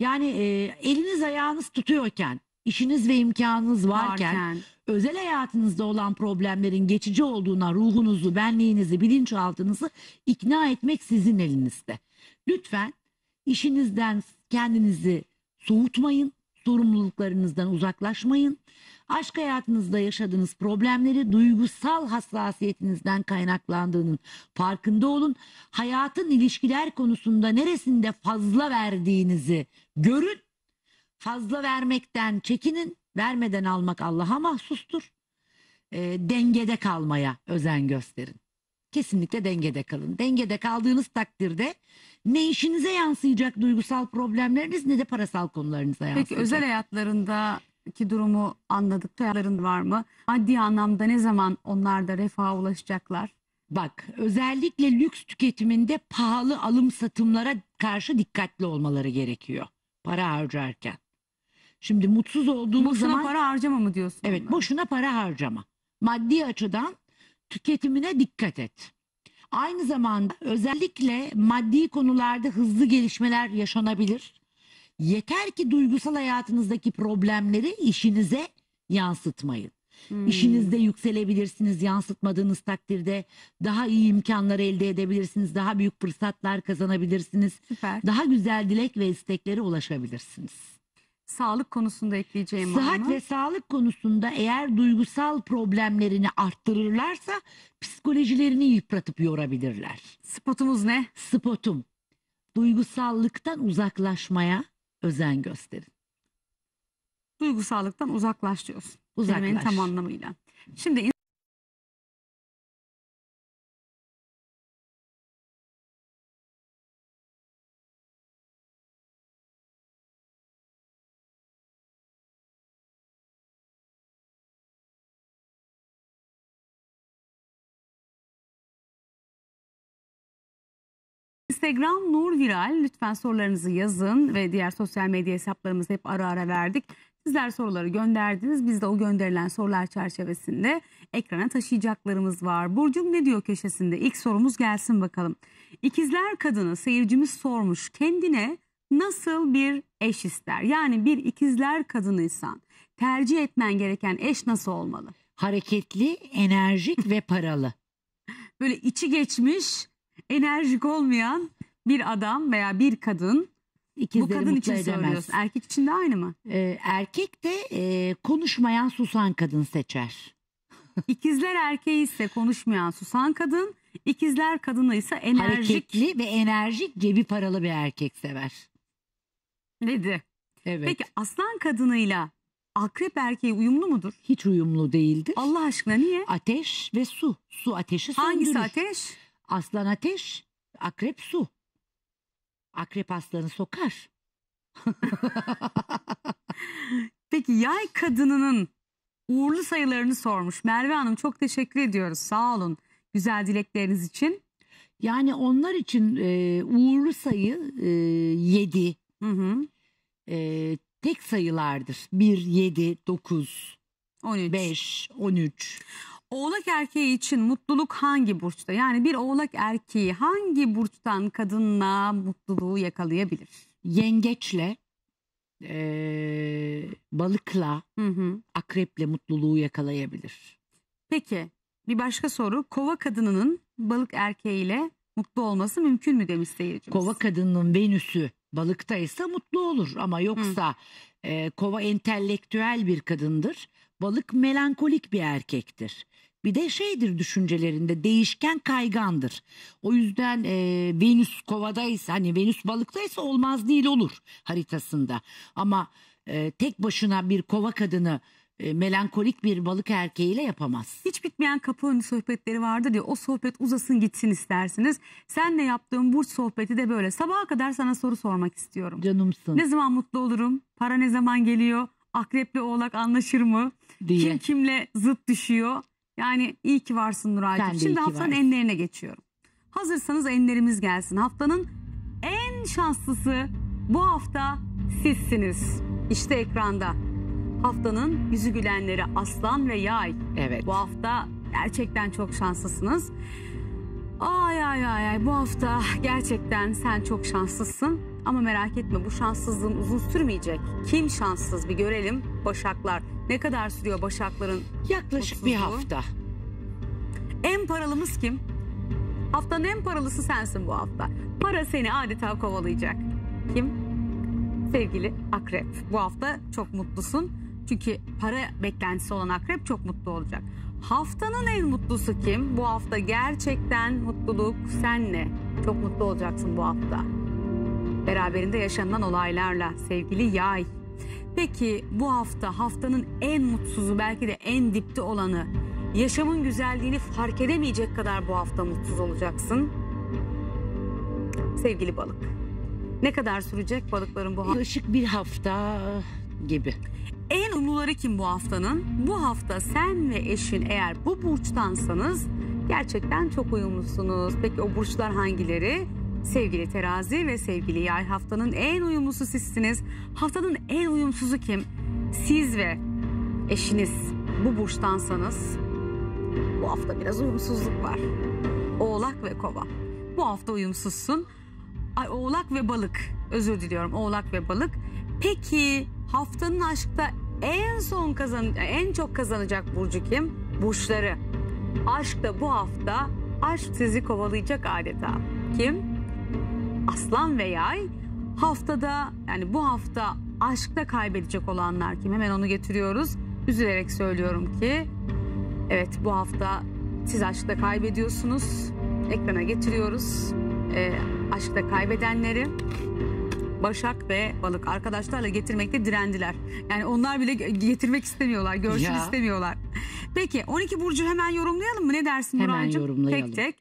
Yani e, eliniz ayağınız tutuyorken işiniz ve imkanınız varken, varken özel hayatınızda olan problemlerin geçici olduğuna ruhunuzu, benliğinizi, bilinçaltınızı ikna etmek sizin elinizde. Lütfen işinizden kendinizi soğutmayın, sorumluluklarınızdan uzaklaşmayın. Aşk hayatınızda yaşadığınız problemleri duygusal hassasiyetinizden kaynaklandığının farkında olun. Hayatın ilişkiler konusunda neresinde fazla verdiğinizi görün Fazla vermekten çekinin, vermeden almak Allah'a mahsustur. E, dengede kalmaya özen gösterin. Kesinlikle dengede kalın. Dengede kaldığınız takdirde ne işinize yansıyacak duygusal problemleriniz ne de parasal konularınıza yansıyacak. Peki özel hayatlarında ki durumu anladık. Hayatların var mı? Maddi anlamda ne zaman onlar da refaha ulaşacaklar? Bak özellikle lüks tüketiminde pahalı alım satımlara karşı dikkatli olmaları gerekiyor para harcarken. Şimdi mutsuz olduğumuz boşuna zaman... para harcama mı diyorsun? Evet ben? boşuna para harcama. Maddi açıdan tüketimine dikkat et. Aynı zamanda özellikle maddi konularda hızlı gelişmeler yaşanabilir. Yeter ki duygusal hayatınızdaki problemleri işinize yansıtmayın. Hmm. İşinizde yükselebilirsiniz yansıtmadığınız takdirde daha iyi imkanlar elde edebilirsiniz. Daha büyük fırsatlar kazanabilirsiniz. Süper. Daha güzel dilek ve isteklere ulaşabilirsiniz. Sağlık konusunda ekleyeceğim var Sıhhat ve sağlık konusunda eğer duygusal problemlerini arttırırlarsa psikolojilerini yıpratıp yorabilirler. Spotumuz ne? Spotum. Duygusallıktan uzaklaşmaya özen gösterin. Duygusallıktan uzaklaş diyorsun. Kelimenin Uzaklaş. tam anlamıyla. Şimdi Instagram Nur Viral. Lütfen sorularınızı yazın ve diğer sosyal medya hesaplarımızı hep ara ara verdik. Sizler soruları gönderdiniz. Biz de o gönderilen sorular çerçevesinde ekrana taşıyacaklarımız var. Burcum ne diyor köşesinde? İlk sorumuz gelsin bakalım. İkizler kadını seyircimiz sormuş. Kendine nasıl bir eş ister? Yani bir ikizler kadınıysan tercih etmen gereken eş nasıl olmalı? Hareketli, enerjik ve paralı. Böyle içi geçmiş, enerjik olmayan bir adam veya bir kadın İkizleri bu kadın için edemez. söylüyorsun. Erkek için de aynı mı? Ee, erkek de e, konuşmayan susan kadın seçer. İkizler erkeği ise konuşmayan susan kadın, ikizler kadını ise enerjik. Hareketli ve enerjik cebi paralı bir erkek sever. Dedi. Evet. Peki aslan kadınıyla akrep erkeği uyumlu mudur? Hiç uyumlu değildir. Allah aşkına niye? Ateş ve su. Su ateşi söndürür. Hangisi ateş? Aslan ateş, akrep su. Akrep aslanı sokar. Peki yay kadınının uğurlu sayılarını sormuş. Merve Hanım çok teşekkür ediyoruz. Sağ olun güzel dilekleriniz için. Yani onlar için e, uğurlu sayı e, 7. Hı hı. E, tek sayılardır. 1, 7, 9, beş, on üç. Oğlak erkeği için mutluluk hangi burçta? Yani bir oğlak erkeği hangi burçtan kadınla mutluluğu yakalayabilir? Yengeçle, e, balıkla, hı hı. akreple mutluluğu yakalayabilir. Peki bir başka soru. Kova kadınının balık erkeğiyle mutlu olması mümkün mü demiş seyircimiz. Kova kadınının venüsü balıkta ise mutlu olur ama yoksa e, kova entelektüel bir kadındır. Balık melankolik bir erkektir bir de şeydir düşüncelerinde değişken kaygandır. O yüzden e, Venüs kovadaysa hani Venüs balıktaysa olmaz değil olur haritasında. Ama e, tek başına bir kova kadını e, melankolik bir balık erkeğiyle yapamaz. Hiç bitmeyen kapı önü sohbetleri vardı diye o sohbet uzasın gitsin istersiniz. Senle yaptığım burç sohbeti de böyle. Sabaha kadar sana soru sormak istiyorum. Canımsın. Ne zaman mutlu olurum? Para ne zaman geliyor? Akreple oğlak anlaşır mı? Diye. Kim kimle zıt düşüyor? Yani iyi ki varsın Nuray'cığım. Şimdi haftanın enlerine geçiyorum. Hazırsanız enlerimiz gelsin. Haftanın en şanslısı bu hafta sizsiniz. İşte ekranda. Haftanın yüzü gülenleri aslan ve yay. Evet. Bu hafta gerçekten çok şanslısınız. Ay ay ay ay bu hafta gerçekten sen çok şanslısın. Ama merak etme bu şanssızlığın uzun sürmeyecek. Kim şanssız bir görelim. Başaklar. Ne kadar sürüyor Başakların? Yaklaşık mutsuzluğu? bir hafta. En paralımız kim? Haftanın en paralısı sensin bu hafta. Para seni adeta kovalayacak. Kim? Sevgili Akrep. Bu hafta çok mutlusun. Çünkü para beklentisi olan Akrep çok mutlu olacak. Haftanın en mutlusu kim? Bu hafta gerçekten mutluluk senle. Çok mutlu olacaksın bu hafta. Beraberinde yaşanılan olaylarla sevgili Yay. Peki bu hafta haftanın en mutsuzu belki de en dipte olanı yaşamın güzelliğini fark edemeyecek kadar bu hafta mutsuz olacaksın. Sevgili balık. Ne kadar sürecek balıkların bu hafta? Işık bir hafta gibi. En umluları kim bu haftanın? Bu hafta sen ve eşin eğer bu burçtansanız gerçekten çok uyumlusunuz. Peki o burçlar hangileri? Sevgili terazi ve sevgili yay haftanın en uyumlusu sizsiniz. Haftanın en uyumsuzu kim? Siz ve eşiniz bu burçtansanız bu hafta biraz uyumsuzluk var. Oğlak ve kova. Bu hafta uyumsuzsun. Ay oğlak ve balık. Özür diliyorum oğlak ve balık. Peki haftanın aşkta en son kazan en çok kazanacak burcu kim? Burçları. Aşkta bu hafta aşk sizi kovalayacak adeta. Kim? aslan ve yay. Haftada yani bu hafta aşkta kaybedecek olanlar kim? Hemen onu getiriyoruz. Üzülerek söylüyorum ki evet bu hafta siz aşkta kaybediyorsunuz. Ekrana getiriyoruz. E, aşkta kaybedenleri Başak ve Balık arkadaşlarla getirmekte direndiler. Yani onlar bile getirmek istemiyorlar, görsün ya. istemiyorlar. Peki 12 burcu hemen yorumlayalım mı? Ne dersin Hemen yorumlayalım. Tek tek.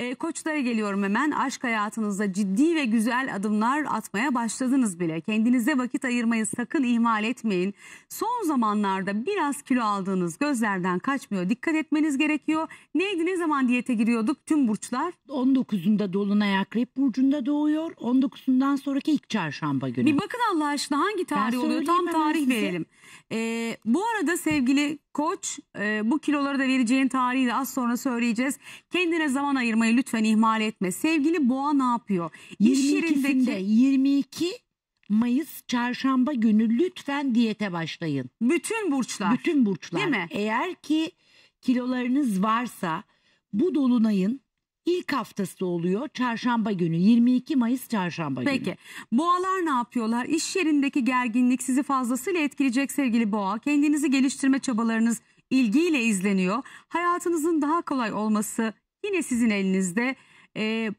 E, koçlara geliyorum hemen. Aşk hayatınızda ciddi ve güzel adımlar atmaya başladınız bile. Kendinize vakit ayırmayı sakın ihmal etmeyin. Son zamanlarda biraz kilo aldığınız gözlerden kaçmıyor. Dikkat etmeniz gerekiyor. Neydi ne zaman diyete giriyorduk tüm burçlar? 19'unda Dolunay Akrep Burcu'nda doğuyor. 19'undan sonraki ilk çarşamba günü. Bir bakın Allah aşkına hangi tarih oluyor? Tam tarih verelim. E, bu arada sevgili Koç e, bu kiloları da vereceğin tarihi de az sonra söyleyeceğiz. Kendine zaman ayırmayı lütfen ihmal etme. Sevgili Boğa ne yapıyor? İş 22'sinde 22 Mayıs çarşamba günü lütfen diyete başlayın. bütün burçlar. Bütün burçlar. Değil mi? Eğer ki kilolarınız varsa bu dolunayın ilk haftası oluyor. Çarşamba günü 22 Mayıs Çarşamba günü. Peki boğalar ne yapıyorlar? İş yerindeki gerginlik sizi fazlasıyla etkileyecek sevgili boğa. Kendinizi geliştirme çabalarınız ilgiyle izleniyor. Hayatınızın daha kolay olması yine sizin elinizde. Ee,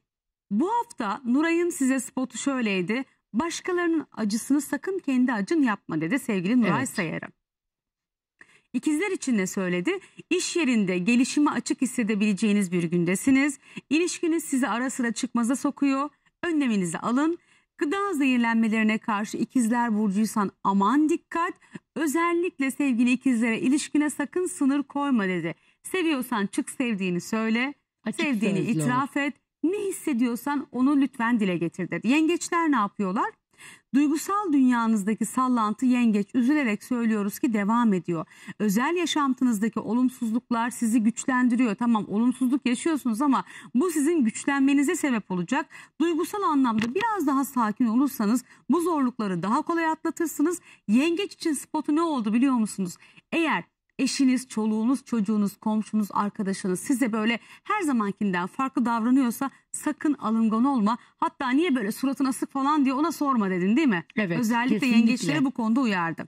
bu hafta Nuray'ın size spotu şöyleydi. Başkalarının acısını sakın kendi acın yapma dedi sevgili Nuray evet. Sayarım. İkizler için de söyledi. İş yerinde gelişimi açık hissedebileceğiniz bir gündesiniz. İlişkiniz sizi ara sıra çıkmaza sokuyor. Önleminizi alın. Gıda zehirlenmelerine karşı ikizler burcuysan aman dikkat. Özellikle sevgili ikizlere ilişkine sakın sınır koyma dedi. Seviyorsan çık sevdiğini söyle. Açık sevdiğini sözlü. itiraf et. Ne hissediyorsan onu lütfen dile getir dedi. Yengeçler ne yapıyorlar? Duygusal dünyanızdaki sallantı yengeç üzülerek söylüyoruz ki devam ediyor. Özel yaşantınızdaki olumsuzluklar sizi güçlendiriyor. Tamam olumsuzluk yaşıyorsunuz ama bu sizin güçlenmenize sebep olacak. Duygusal anlamda biraz daha sakin olursanız bu zorlukları daha kolay atlatırsınız. Yengeç için spotu ne oldu biliyor musunuz? Eğer eşiniz, çoluğunuz, çocuğunuz, komşunuz, arkadaşınız size böyle her zamankinden farklı davranıyorsa sakın alıngan olma. Hatta niye böyle suratın asık falan diye ona sorma dedin değil mi? Evet. Özellikle kesinlikle. yengeçlere bu konuda uyardım.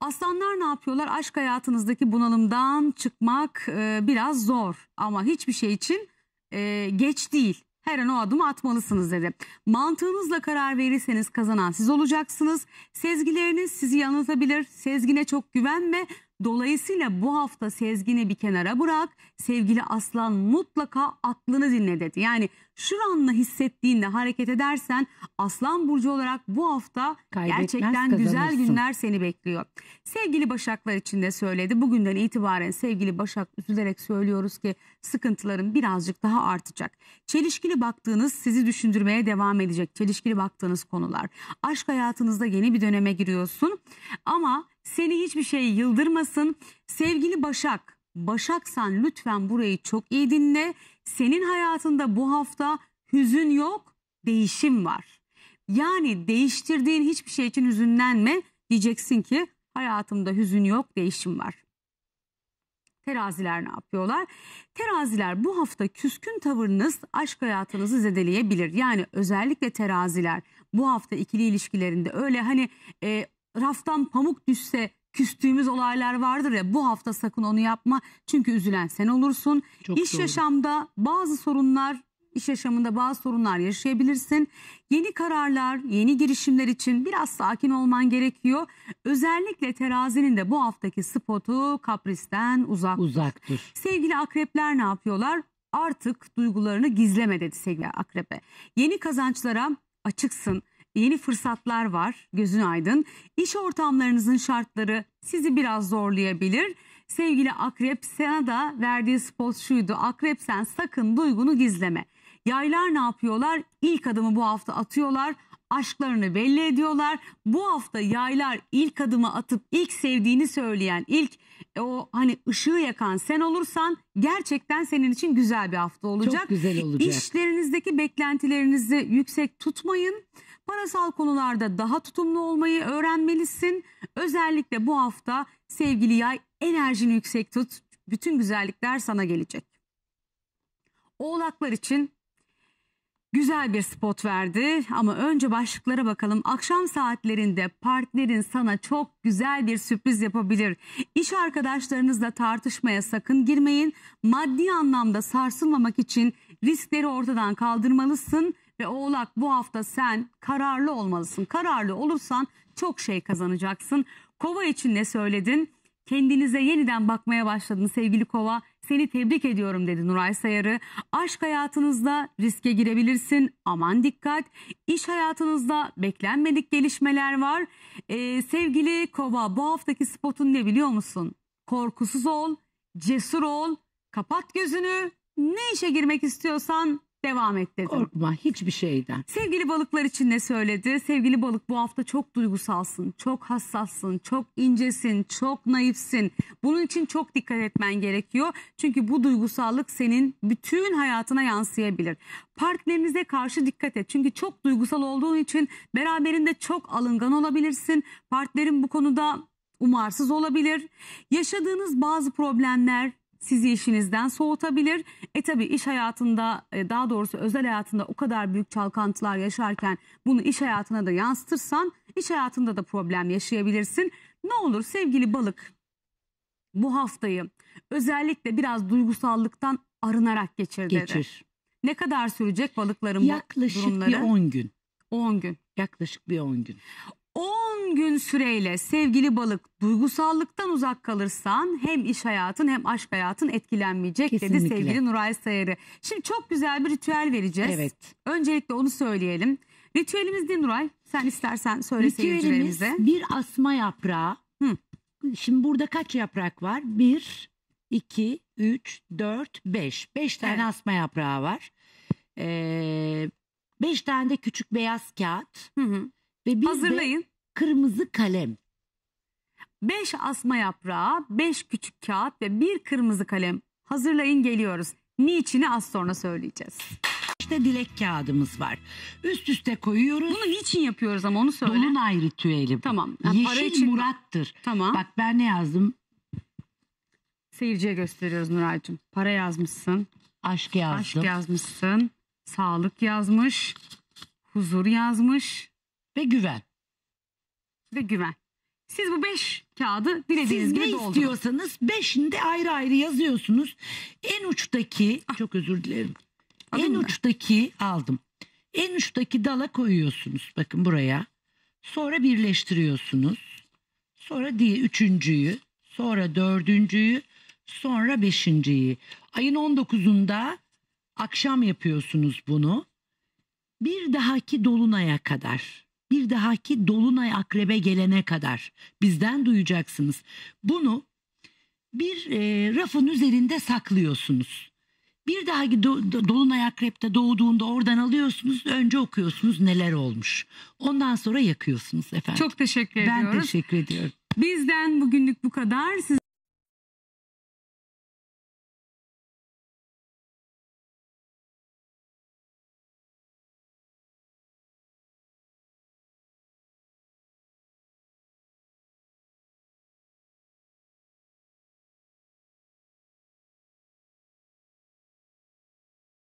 Aslanlar ne yapıyorlar? Aşk hayatınızdaki bunalımdan çıkmak e, biraz zor ama hiçbir şey için e, geç değil. Her an o adımı atmalısınız dedi. Mantığınızla karar verirseniz kazanan siz olacaksınız. Sezgileriniz sizi yanıltabilir. Sezgine çok güvenme. Dolayısıyla bu hafta Sezgin'i bir kenara bırak. Sevgili Aslan mutlaka aklını dinle dedi. Yani şuranla hissettiğinle hareket edersen Aslan Burcu olarak bu hafta Kaybetmez, gerçekten kazanırsın. güzel günler seni bekliyor. Sevgili Başaklar için de söyledi. Bugünden itibaren sevgili Başak üzülerek söylüyoruz ki sıkıntıların birazcık daha artacak. Çelişkili baktığınız sizi düşündürmeye devam edecek. Çelişkili baktığınız konular. Aşk hayatınızda yeni bir döneme giriyorsun. Ama seni hiçbir şey yıldırmasın. Sevgili Başak Başaksan lütfen burayı çok iyi dinle. Senin hayatında bu hafta hüzün yok, değişim var. Yani değiştirdiğin hiçbir şey için hüzünlenme. Diyeceksin ki hayatımda hüzün yok, değişim var. Teraziler ne yapıyorlar? Teraziler bu hafta küskün tavırınız aşk hayatınızı zedeleyebilir. Yani özellikle teraziler bu hafta ikili ilişkilerinde öyle hani e, raftan pamuk düşse küstüğümüz olaylar vardır ya bu hafta sakın onu yapma çünkü üzülen sen olursun. Çok iş doğru. yaşamda bazı sorunlar iş yaşamında bazı sorunlar yaşayabilirsin. Yeni kararlar, yeni girişimler için biraz sakin olman gerekiyor. Özellikle terazinin de bu haftaki spotu kapristen uzak. Uzak Sevgili akrepler ne yapıyorlar? Artık duygularını gizleme dedi sevgili akrebe. Yeni kazançlara açıksın yeni fırsatlar var gözün aydın. İş ortamlarınızın şartları sizi biraz zorlayabilir. Sevgili Akrep sana da verdiği spot şuydu. Akrep sen sakın duygunu gizleme. Yaylar ne yapıyorlar? İlk adımı bu hafta atıyorlar. Aşklarını belli ediyorlar. Bu hafta yaylar ilk adımı atıp ilk sevdiğini söyleyen, ilk e, o hani ışığı yakan sen olursan gerçekten senin için güzel bir hafta olacak. Çok güzel olacak. İşlerinizdeki beklentilerinizi yüksek tutmayın. Parasal konularda daha tutumlu olmayı öğrenmelisin. Özellikle bu hafta sevgili yay enerjini yüksek tut. Bütün güzellikler sana gelecek. Oğlaklar için güzel bir spot verdi ama önce başlıklara bakalım. Akşam saatlerinde partnerin sana çok güzel bir sürpriz yapabilir. İş arkadaşlarınızla tartışmaya sakın girmeyin. Maddi anlamda sarsılmamak için riskleri ortadan kaldırmalısın. Ve oğlak bu hafta sen kararlı olmalısın. Kararlı olursan çok şey kazanacaksın. Kova için ne söyledin? Kendinize yeniden bakmaya başladın sevgili Kova. Seni tebrik ediyorum dedi Nuray Sayarı. Aşk hayatınızda riske girebilirsin. Aman dikkat. İş hayatınızda beklenmedik gelişmeler var. Ee, sevgili Kova bu haftaki spotun ne biliyor musun? Korkusuz ol, cesur ol, kapat gözünü. Ne işe girmek istiyorsan Devam et dedim. Korkma hiçbir şeyden. Sevgili balıklar için ne söyledi? Sevgili balık bu hafta çok duygusalsın, çok hassassın, çok incesin, çok naifsin. Bunun için çok dikkat etmen gerekiyor. Çünkü bu duygusallık senin bütün hayatına yansıyabilir. Partnerinize karşı dikkat et. Çünkü çok duygusal olduğun için beraberinde çok alıngan olabilirsin. Partnerin bu konuda umarsız olabilir. Yaşadığınız bazı problemler, sizi işinizden soğutabilir. E tabi iş hayatında e, daha doğrusu özel hayatında o kadar büyük çalkantılar yaşarken bunu iş hayatına da yansıtırsan iş hayatında da problem yaşayabilirsin. Ne olur sevgili balık bu haftayı özellikle biraz duygusallıktan arınarak geçir dedi. Geçir. Ne kadar sürecek balıkların Yaklaşık bu durumları? Yaklaşık bir 10 gün. 10 gün. Yaklaşık bir 10 gün. 10 gün süreyle sevgili balık duygusallıktan uzak kalırsan hem iş hayatın hem aşk hayatın etkilenmeyecek Kesinlikle. dedi sevgili Nuray Sayarı. Şimdi çok güzel bir ritüel vereceğiz. Evet. Öncelikle onu söyleyelim. Ritüelimiz ne Nuray? Sen istersen söyle Ritüelimiz bir asma yaprağı. Hı. Şimdi burada kaç yaprak var? Bir, iki, üç, dört, beş. Beş tane Evet. asma yaprağı var. Ee, beş tane de küçük beyaz kağıt. Hı hı. Ve biz Hazırlayın. de kırmızı kalem. 5 asma yaprağı, 5 küçük kağıt ve bir kırmızı kalem. Hazırlayın geliyoruz. Niçini az sonra söyleyeceğiz. İşte dilek kağıdımız var. Üst üste koyuyoruz. Bunu niçin yapıyoruz ama onu söyle. Dolunay ritüeli bu. Tamam. Yani Yeşil para için... Murat'tır. Tamam. Bak ben ne yazdım? Seyirciye gösteriyoruz Nuray'cığım. Para yazmışsın. Aşk yazdım. Aşk yazmışsın. Sağlık yazmış. Huzur yazmış ve güven. Ve güven. Siz bu beş kağıdı dilediğiniz Siz ne istiyorsanız beşini de ayrı ayrı yazıyorsunuz. En uçtaki ah. çok özür dilerim. Aldın en mı? uçtaki aldım. En uçtaki dala koyuyorsunuz bakın buraya. Sonra birleştiriyorsunuz. Sonra diye üçüncüyü, sonra dördüncüyü, sonra beşinciyi. Ayın 19'unda akşam yapıyorsunuz bunu. Bir dahaki dolunaya kadar bir dahaki dolunay akrebe gelene kadar bizden duyacaksınız. Bunu bir e, rafın üzerinde saklıyorsunuz. Bir dahaki do, do, dolunay akrepte doğduğunda oradan alıyorsunuz. Önce okuyorsunuz neler olmuş. Ondan sonra yakıyorsunuz efendim. Çok teşekkür ediyorum. Ben teşekkür ediyorum. Bizden bugünlük bu kadar. Siz